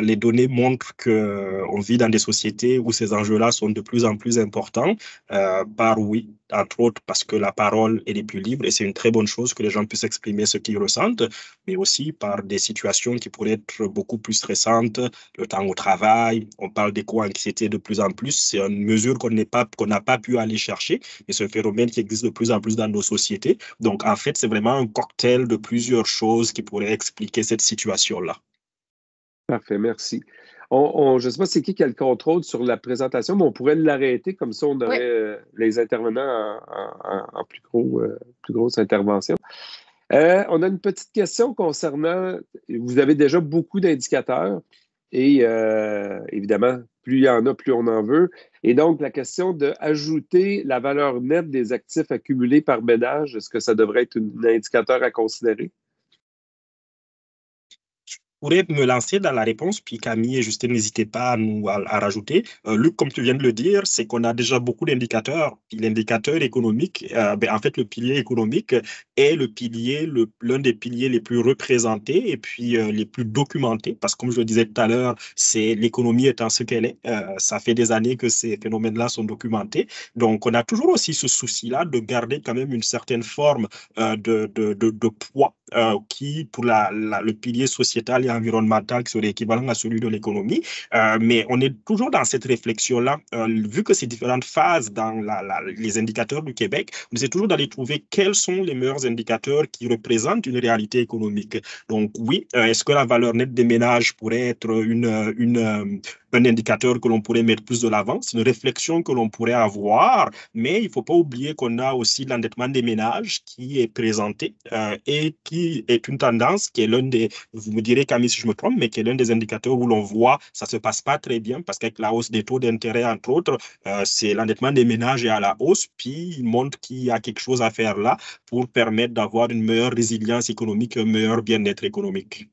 S2: Les données montrent qu'on vit dans des sociétés où ces enjeux-là sont de plus en plus importants euh, par oui, entre autres parce que la parole est est plus libres et c'est une très bonne chose que les gens puissent exprimer ce qu'ils ressentent, mais aussi par des situations qui pourraient être beaucoup plus stressantes, le temps au travail, on parle d'éco-anxiété de plus en plus, c'est une mesure qu'on n'est pas qu'on n'a pas pu aller chercher, et ce phénomène qui existe de plus en plus dans nos sociétés. Donc en fait, c'est vraiment un cocktail de plusieurs choses qui pourraient expliquer cette
S1: situation-là. Parfait, merci je ne sais pas c'est qui qui a le contrôle sur la présentation, mais on pourrait l'arrêter, comme ça on aurait euh, les intervenants en, euh, plus, grosse intervention. Euh, on a une petite question concernant, vous avez déjà beaucoup d'indicateurs et évidemment, plus il y en a, plus on en veut. Et donc, la question d'ajouter la valeur nette des actifs accumulés par ménage, est-ce que ça devrait être un indicateur à considérer?
S2: pourrais me lancer dans la réponse, puis Camille et Justin, n'hésitez pas à nous à, rajouter. Euh, Luc, comme tu viens de le dire, c'est qu'on a déjà beaucoup d'indicateurs. L'indicateur économique, euh, ben, en fait, le pilier économique est le pilier, l'un des piliers les plus représentés et puis euh, les plus documentés, parce que comme je le disais tout à l'heure, c'est l'économie étant ce qu'elle est. ça fait des années que ces phénomènes-là sont documentés. Donc, on a toujours aussi ce souci-là de garder quand même une certaine forme de, de, de poids euh, qui, pour le pilier sociétal et environnemental, qui serait équivalent à celui de l'économie. Euh, mais on est toujours dans cette réflexion-là, euh, vu que ces différentes phases dans les indicateurs du Québec, on essaie toujours d'aller trouver quels sont les meilleurs indicateurs qui représentent une réalité économique. Donc oui, est-ce que la valeur nette des ménages pourrait être une, une, un indicateur que l'on pourrait mettre plus de l'avant, c'est une réflexion que l'on pourrait avoir, mais il ne faut pas oublier qu'on a aussi l'endettement des ménages qui est présenté euh, et qui est une tendance qui est l'un des, vous me direz Camille si je me trompe, mais qui est l'un des indicateurs où l'on voit ça ne se passe pas très bien parce qu'avec la hausse des taux d'intérêt, entre autres, euh, c'est l'endettement des ménages est à la hausse, puis il montre qu'il y a quelque chose à faire là pour permettre d'avoir une meilleure résilience économique, un meilleur bien-être économique.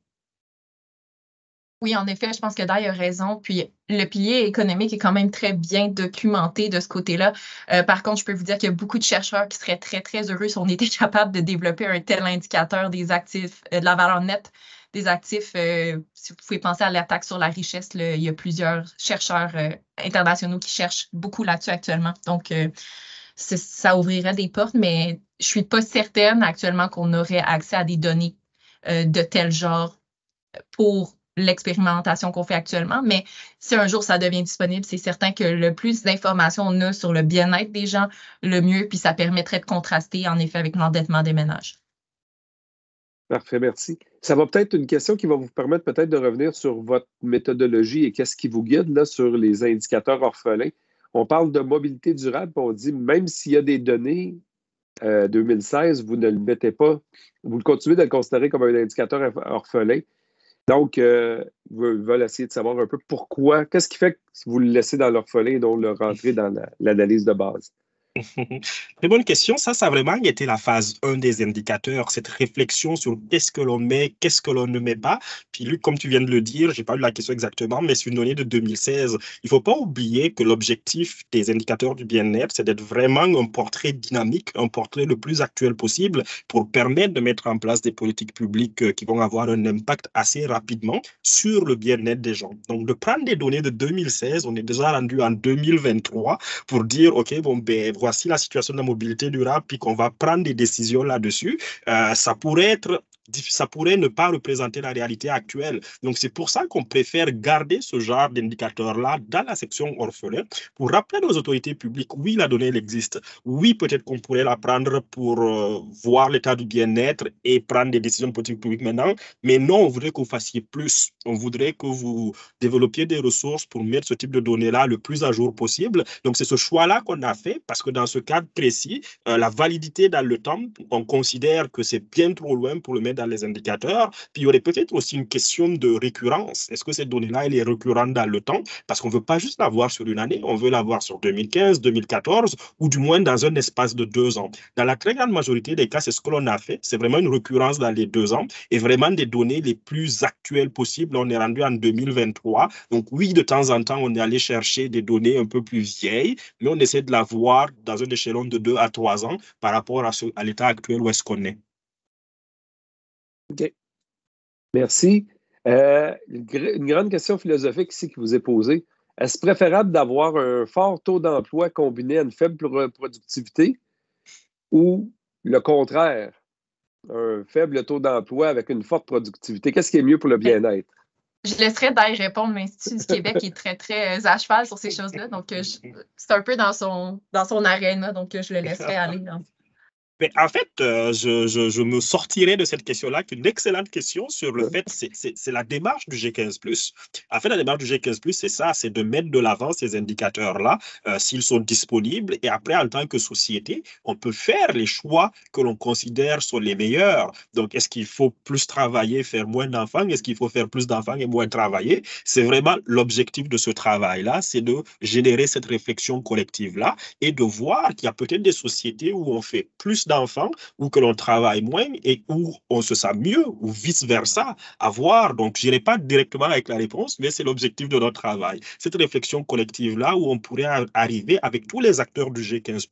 S3: Oui, en effet, je pense que Dai a raison. Puis le pilier économique est quand même très bien documenté de ce côté-là. Euh, par contre, je peux vous dire qu'il y a beaucoup de chercheurs qui seraient très, très heureux si on était <laughs> capable de développer un tel indicateur des actifs, euh, de la valeur nette des actifs. Euh, si vous pouvez penser à l'attaque sur la richesse, il y a plusieurs chercheurs internationaux qui cherchent beaucoup là-dessus actuellement. Donc, ça ouvrirait des portes, mais je ne suis pas certaine actuellement qu'on aurait accès à des données de tel genre pour l'expérimentation qu'on fait actuellement, mais si un jour ça devient disponible, c'est certain que le plus d'informations on a sur le bien-être des gens, le mieux, puis ça permettrait de contraster en effet avec l'endettement des ménages.
S1: Parfait, merci. Ça va peut-être une question qui va vous permettre peut-être de revenir sur votre méthodologie et qu'est-ce qui vous guide là, sur les indicateurs orphelins. On parle de mobilité durable, puis on dit même s'il y a des données, 2016, euh, vous ne le mettez pas, vous le continuez de le considérer comme un indicateur orphelin. Donc, ils euh, veulent essayer de savoir un peu pourquoi, qu'est-ce qui fait que vous le laissez dans l'orphelin et donc le rentrer dans l'analyse de base.
S2: <laughs> Très bonne question. Ça, ça a vraiment été la phase 1 des indicateurs, cette réflexion sur qu'est-ce que l'on met, qu'est-ce que l'on ne met pas. Puis Luc, comme tu viens de le dire, j'ai pas eu la question exactement, mais c'est une donnée de 2016. Il faut pas oublier que l'objectif des indicateurs du bien-être, c'est d'être vraiment un portrait dynamique, un portrait le plus actuel possible pour permettre de mettre en place des politiques publiques euh, qui vont avoir un impact assez rapidement sur le bien-être des gens. Donc, de prendre des données de 2016, on est déjà rendu en 2023 pour dire, OK, bon, ben, voici la situation de la mobilité durable, puis qu'on va prendre des décisions là-dessus. Euh, ça pourrait être ça pourrait ne pas représenter la réalité actuelle. Donc, c'est pour ça qu'on préfère garder ce genre d'indicateur-là dans la section orphelin pour rappeler aux autorités publiques, oui, la donnée, elle existe. Oui, peut-être qu'on pourrait la prendre pour euh, voir l'état du bien-être et prendre des décisions politiques publiques maintenant, mais non, on voudrait que vous fassiez plus. On voudrait que vous développiez des ressources pour mettre ce type de données-là le plus à jour possible. Donc, c'est ce choix-là qu'on a fait parce que dans ce cadre précis, euh, la validité dans le temps, on considère que c'est bien trop loin pour le mettre les indicateurs. Puis il y aurait peut-être aussi une question de récurrence. Est-ce que cette donnée-là, elle est récurrente dans le temps Parce qu'on ne veut pas juste l'avoir sur une année, on veut l'avoir sur 2015, 2014, ou du moins dans un espace de deux ans. Dans la très grande majorité des cas, c'est ce que l'on a fait. C'est vraiment une récurrence dans les deux ans et vraiment des données les plus actuelles possibles. On est rendu en 2023. Donc oui, de temps en temps, on est allé chercher des données un peu plus vieilles, mais on essaie de la voir dans un échelon de deux à trois ans par rapport à, à
S1: l'état actuel où est-ce qu'on est. Merci. Euh, une grande question philosophique ici qui vous est posée. Est-ce préférable d'avoir un fort taux d'emploi combiné à une faible productivité ou le contraire, un faible taux d'emploi avec une forte productivité? Qu'est-ce qui est mieux pour le bien-être?
S3: Je laisserai d'ailleurs répondre, mais l'Institut du Québec est très, très euh, à cheval sur ces choses-là. Donc, euh, c'est un peu dans son, dans son arène, donc je le laisserai aller.
S1: Mais
S2: en fait, euh, je, je, me sortirai de cette question-là, qui est une excellente question sur le fait, c'est la démarche du G15+. En fait, la démarche du G15+, c'est ça, c'est de mettre de l'avant ces indicateurs-là, euh, s'ils sont disponibles, et après, en tant que société, on peut faire les choix que l'on considère sont les meilleurs. Donc, est-ce qu'il faut plus travailler, faire moins d'enfants Est-ce qu'il faut faire plus d'enfants et moins travailler C'est vraiment l'objectif de ce travail-là, c'est de générer cette réflexion collective-là et de voir qu'il y a peut-être des sociétés où on fait plus d'enfants ou que l'on travaille moins et où on se sent mieux ou vice-versa à voir. Donc, je n'irai pas directement avec la réponse, mais c'est l'objectif de notre travail. Cette réflexion collective-là où on pourrait arriver avec tous les acteurs du G15+,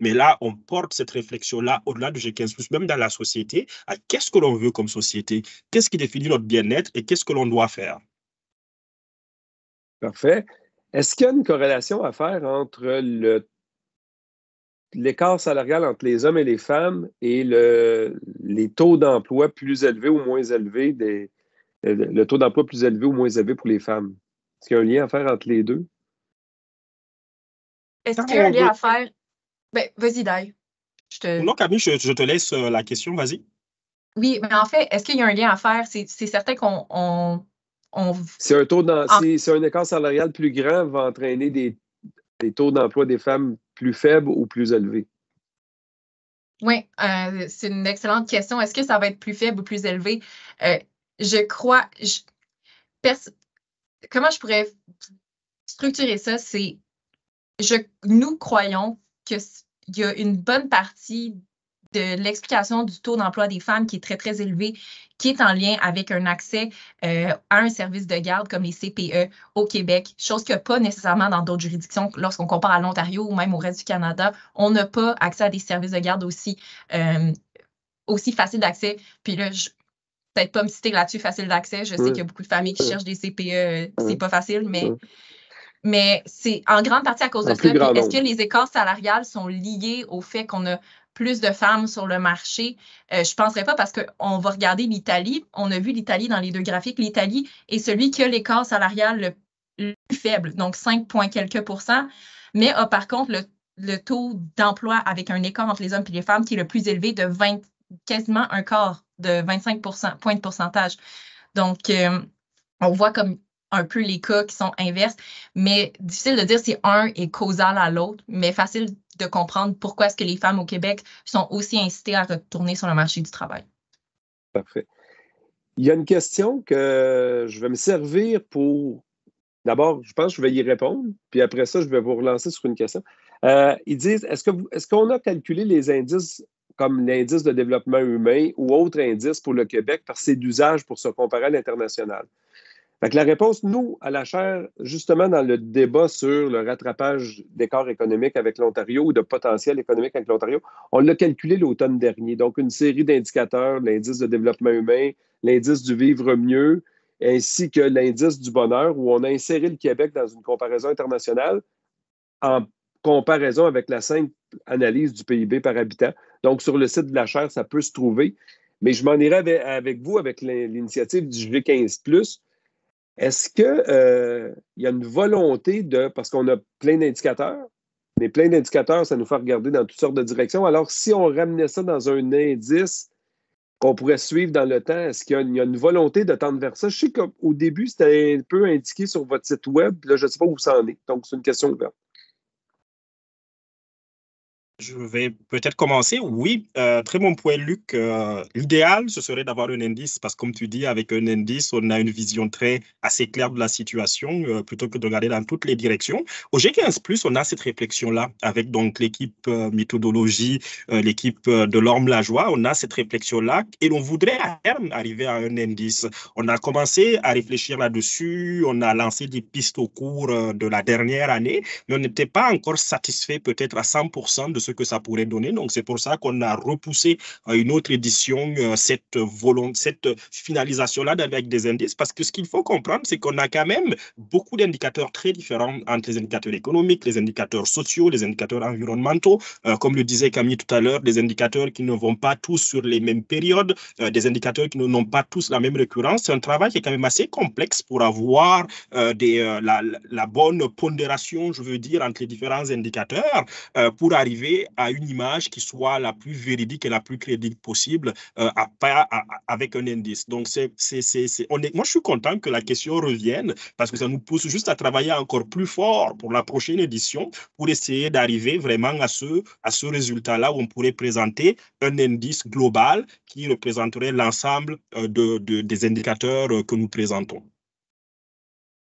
S2: mais là, on porte cette réflexion-là au-delà du G15+, même dans la société, à qu'est-ce que l'on veut comme société, qu'est-ce qui définit notre bien-être
S1: et qu'est-ce que l'on doit faire. Parfait. Est-ce qu'il y a une corrélation à faire entre le l'écart salarial entre les hommes et les femmes et le, les taux d'emploi plus élevés ou moins élevés, des, euh, le taux d'emploi plus élevé ou moins élevé pour les femmes. Est-ce qu'il y a un lien à faire entre les deux?
S3: Est-ce qu'il y a un lien à faire? Ben, vas-y, Dai.
S1: Non, Camille, je, te laisse euh, la question, vas-y.
S3: Oui, mais en fait, est-ce qu'il y a un lien à faire? C'est, certain qu'on. On,
S1: C'est un taux c'est, ah. un écart salarial plus grand va entraîner des, des taux d'emploi des femmes plus faible ou plus élevé?
S3: Oui, euh, c'est une excellente question. Est-ce que ça va être plus faible ou plus élevé? Euh, je crois. comment je pourrais structurer ça? C'est. Je, nous croyons qu'il y a une bonne partie de l'explication du taux d'emploi des femmes qui est très, très élevé, qui est en lien avec un accès euh, à un service de garde comme les CPE au Québec, chose qu'il n'y a pas nécessairement dans d'autres juridictions. Lorsqu'on compare à l'Ontario ou même au reste du Canada, on n'a pas accès à des services de garde aussi, euh, aussi faciles d'accès. Puis là, je, peut-être pas me citer là-dessus, facile d'accès. Je sais qu'il y a beaucoup de familles qui cherchent des CPE, euh, c'est pas facile, mais, mais c'est en grande partie à cause de ça. Est-ce que les écarts salariales sont liés au fait qu'on a plus de femmes sur le marché. Euh, je ne penserais pas parce qu'on va regarder l'Italie. On a vu l'Italie dans les deux graphiques. L'Italie est celui qui a l'écart salarial le, plus faible, donc 5 points quelques pourcents, mais a par contre le, taux d'emploi avec un écart entre les hommes et les femmes qui est le plus élevé de 20, quasiment un quart de 25 points de pourcentage. Donc, euh, on voit comme un peu les cas qui sont inverses, mais difficile de dire si un est causal à l'autre, mais facile de comprendre pourquoi est-ce que les femmes au Québec sont aussi incitées à retourner sur le marché du travail.
S1: Parfait. Il y a une question que je vais me servir pour. D'abord, je pense que je vais y répondre, puis après ça, je vais vous relancer sur une question. Euh, ils disent est-ce qu'on est a calculé les indices comme l'indice de développement humain ou autre indice pour le Québec par ses usages pour se comparer à l'international? la réponse, nous, à la chaire, justement dans le débat sur le rattrapage des corps économiques avec l'Ontario ou de potentiel économique avec l'Ontario, on l'a calculé l'automne dernier. Donc, une série d'indicateurs, l'indice de développement humain, l'indice du vivre mieux, ainsi que l'indice du bonheur, où on a inséré le Québec dans une comparaison internationale en comparaison avec la simple analyse du PIB par habitant. Donc, sur le site de la chaire, ça peut se trouver. Mais je m'en irai avec, vous avec l'initiative du G15 est-ce qu'il euh, y a une volonté de. Parce qu'on a plein d'indicateurs, mais plein d'indicateurs, ça nous fait regarder dans toutes sortes de directions. Alors, si on ramenait ça dans un indice qu'on pourrait suivre dans le temps, est-ce qu'il y, a une volonté de tendre vers ça? Je sais qu'au début, c'était un peu indiqué sur votre site Web, là, je ne sais pas où ça en est. Donc, c'est une question ouverte.
S2: Je vais peut-être commencer. Oui, euh, très bon point, Luc. Euh, l'idéal, ce serait d'avoir un indice, parce que comme tu dis, avec un indice, on a une vision très assez claire de la situation, euh, plutôt que de regarder dans toutes les directions. Au G15+, on a cette réflexion-là, avec donc l'équipe méthodologie, l'équipe de l'Orme Joie, on a cette réflexion-là, et on voudrait à terme arriver à un indice. On a commencé à réfléchir là-dessus, on a lancé des pistes au cours de la dernière année, mais on n'était pas encore satisfait peut-être à 100% de ce que ça pourrait donner. Donc, c'est pour ça qu'on a repoussé euh, une autre édition euh, cette, cette finalisation-là avec des indices, parce que ce qu'il faut comprendre, c'est qu'on a quand même beaucoup d'indicateurs très différents entre les indicateurs économiques, les indicateurs sociaux, les indicateurs environnementaux, euh, comme le disait Camille tout à l'heure, des indicateurs qui ne vont pas tous sur les mêmes périodes, des indicateurs qui n'ont pas tous la même récurrence. C'est un travail qui est quand même assez complexe pour avoir des, la, bonne pondération, je veux dire, entre les différents indicateurs pour arriver à une image qui soit la plus véridique et la plus crédible possible euh, à, avec un indice. Donc, c'est, on est, moi, je suis content que la question revienne parce que ça nous pousse juste à travailler encore plus fort pour la prochaine édition pour essayer d'arriver vraiment à ce, à ce résultat-là où on pourrait présenter un indice global qui représenterait l'ensemble euh, de, des indicateurs euh, que nous
S1: présentons.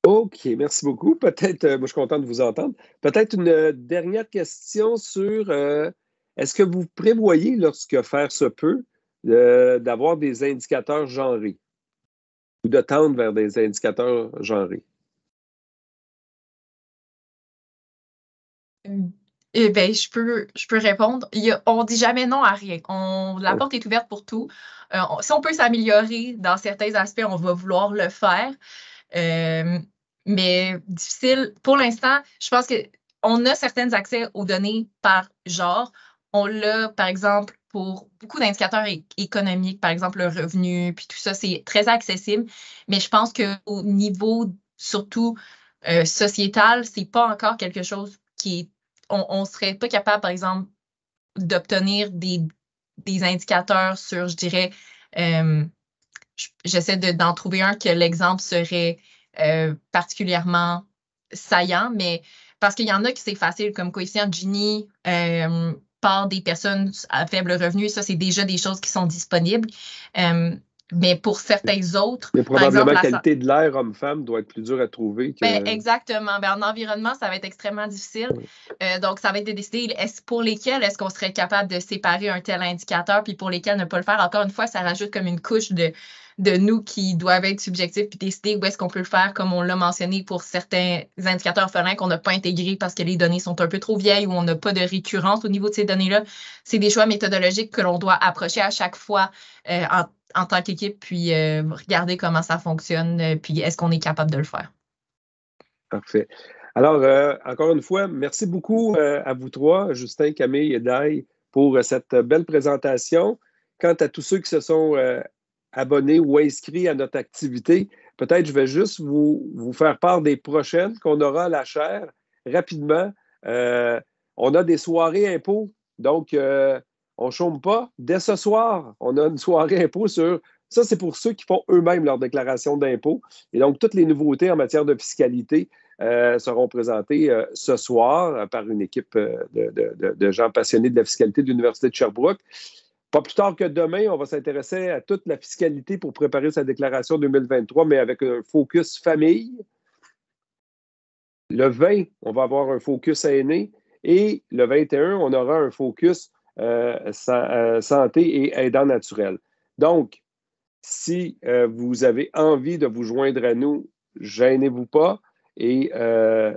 S1: OK, merci beaucoup. Peut-être, euh, moi je suis content de vous entendre. Peut-être une euh, dernière question sur euh, est-ce que vous prévoyez, lorsque faire se peut, d'avoir des indicateurs genrés ou de tendre vers des indicateurs genrés? Eh bien, je peux, je peux répondre. on ne dit jamais non à rien.
S3: la porte est ouverte pour tout. si on peut s'améliorer dans certains aspects, on va vouloir le faire mais difficile. Pour l'instant, je pense qu'on a certains accès aux données par genre. On l'a, par exemple, pour beaucoup d'indicateurs économiques, par exemple le revenu, puis tout ça, c'est très accessible. Mais je pense qu'au niveau surtout euh, sociétal, c'est pas encore quelque chose qui On ne serait pas capable, par exemple, d'obtenir des, indicateurs sur, je dirais, euh, j'essaie d'en trouver un que l'exemple serait euh, particulièrement saillant, mais parce qu'il y en a qui c'est facile, comme coefficient Gini euh, par des personnes à faible revenu, ça c'est déjà des choses qui sont disponibles. Euh, mais pour certains autres. Mais probablement, la qualité
S1: de l'air homme-femme doit être plus dure à trouver. Ben,
S3: exactement. Ben, en environnement, ça va être extrêmement difficile. Euh, donc, ça va être de décider est pour lesquels est-ce qu'on serait capable de séparer un tel indicateur, puis pour lesquels ne pas le faire. Encore une fois, ça rajoute comme une couche de, de nous qui doivent être subjectifs puis décider où est-ce qu'on peut le faire, comme on l'a mentionné pour certains indicateurs orphelins qu'on n'a pas intégrés parce que les données sont un peu trop vieilles ou on n'a pas de récurrence au niveau de ces données-là. C'est des choix méthodologiques que l'on doit approcher à chaque fois euh, en en tant qu'équipe, puis euh, regarder comment ça fonctionne, euh, puis est-ce qu'on est capable de le faire.
S1: Parfait. Alors, euh, encore une fois, merci beaucoup à vous trois, Justin, Camille et Dai, pour cette belle présentation. Quant à tous ceux qui se sont abonnés ou inscrits à notre activité, peut-être je vais juste vous, vous faire part des prochaines qu'on aura à la chaire rapidement. on a des soirées impôts, donc on ne chôme pas. Dès ce soir, on a une soirée impôt sur. Ça, c'est pour ceux qui font eux-mêmes leur déclaration d'impôt. Et donc, toutes les nouveautés en matière de fiscalité euh, seront présentées euh, ce soir euh, par une équipe de, de gens passionnés de la fiscalité de l'Université de Sherbrooke. Pas plus tard que demain, on va s'intéresser à toute la fiscalité pour préparer sa déclaration 2023, mais avec un focus famille. Le 20, on va avoir un focus aîné. Et le 21, on aura un focus euh, euh, santé et aidant naturel. Donc, si euh, vous avez envie de vous joindre à nous, gênez-vous pas et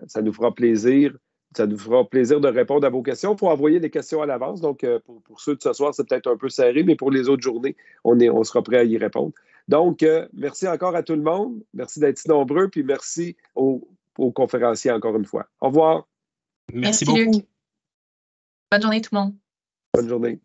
S1: ça nous fera plaisir ça nous fera plaisir de répondre à vos questions. Il faut envoyer des questions à l'avance. Donc, pour, ceux de ce soir, c'est peut-être un peu serré, mais pour les autres journées, on, est, on sera prêt à y répondre. Donc, merci encore à tout le monde. Merci d'être si nombreux. Puis merci aux, conférenciers encore une fois. Au revoir. Merci, beaucoup. Bonne journée, tout le monde. Bonjour journée.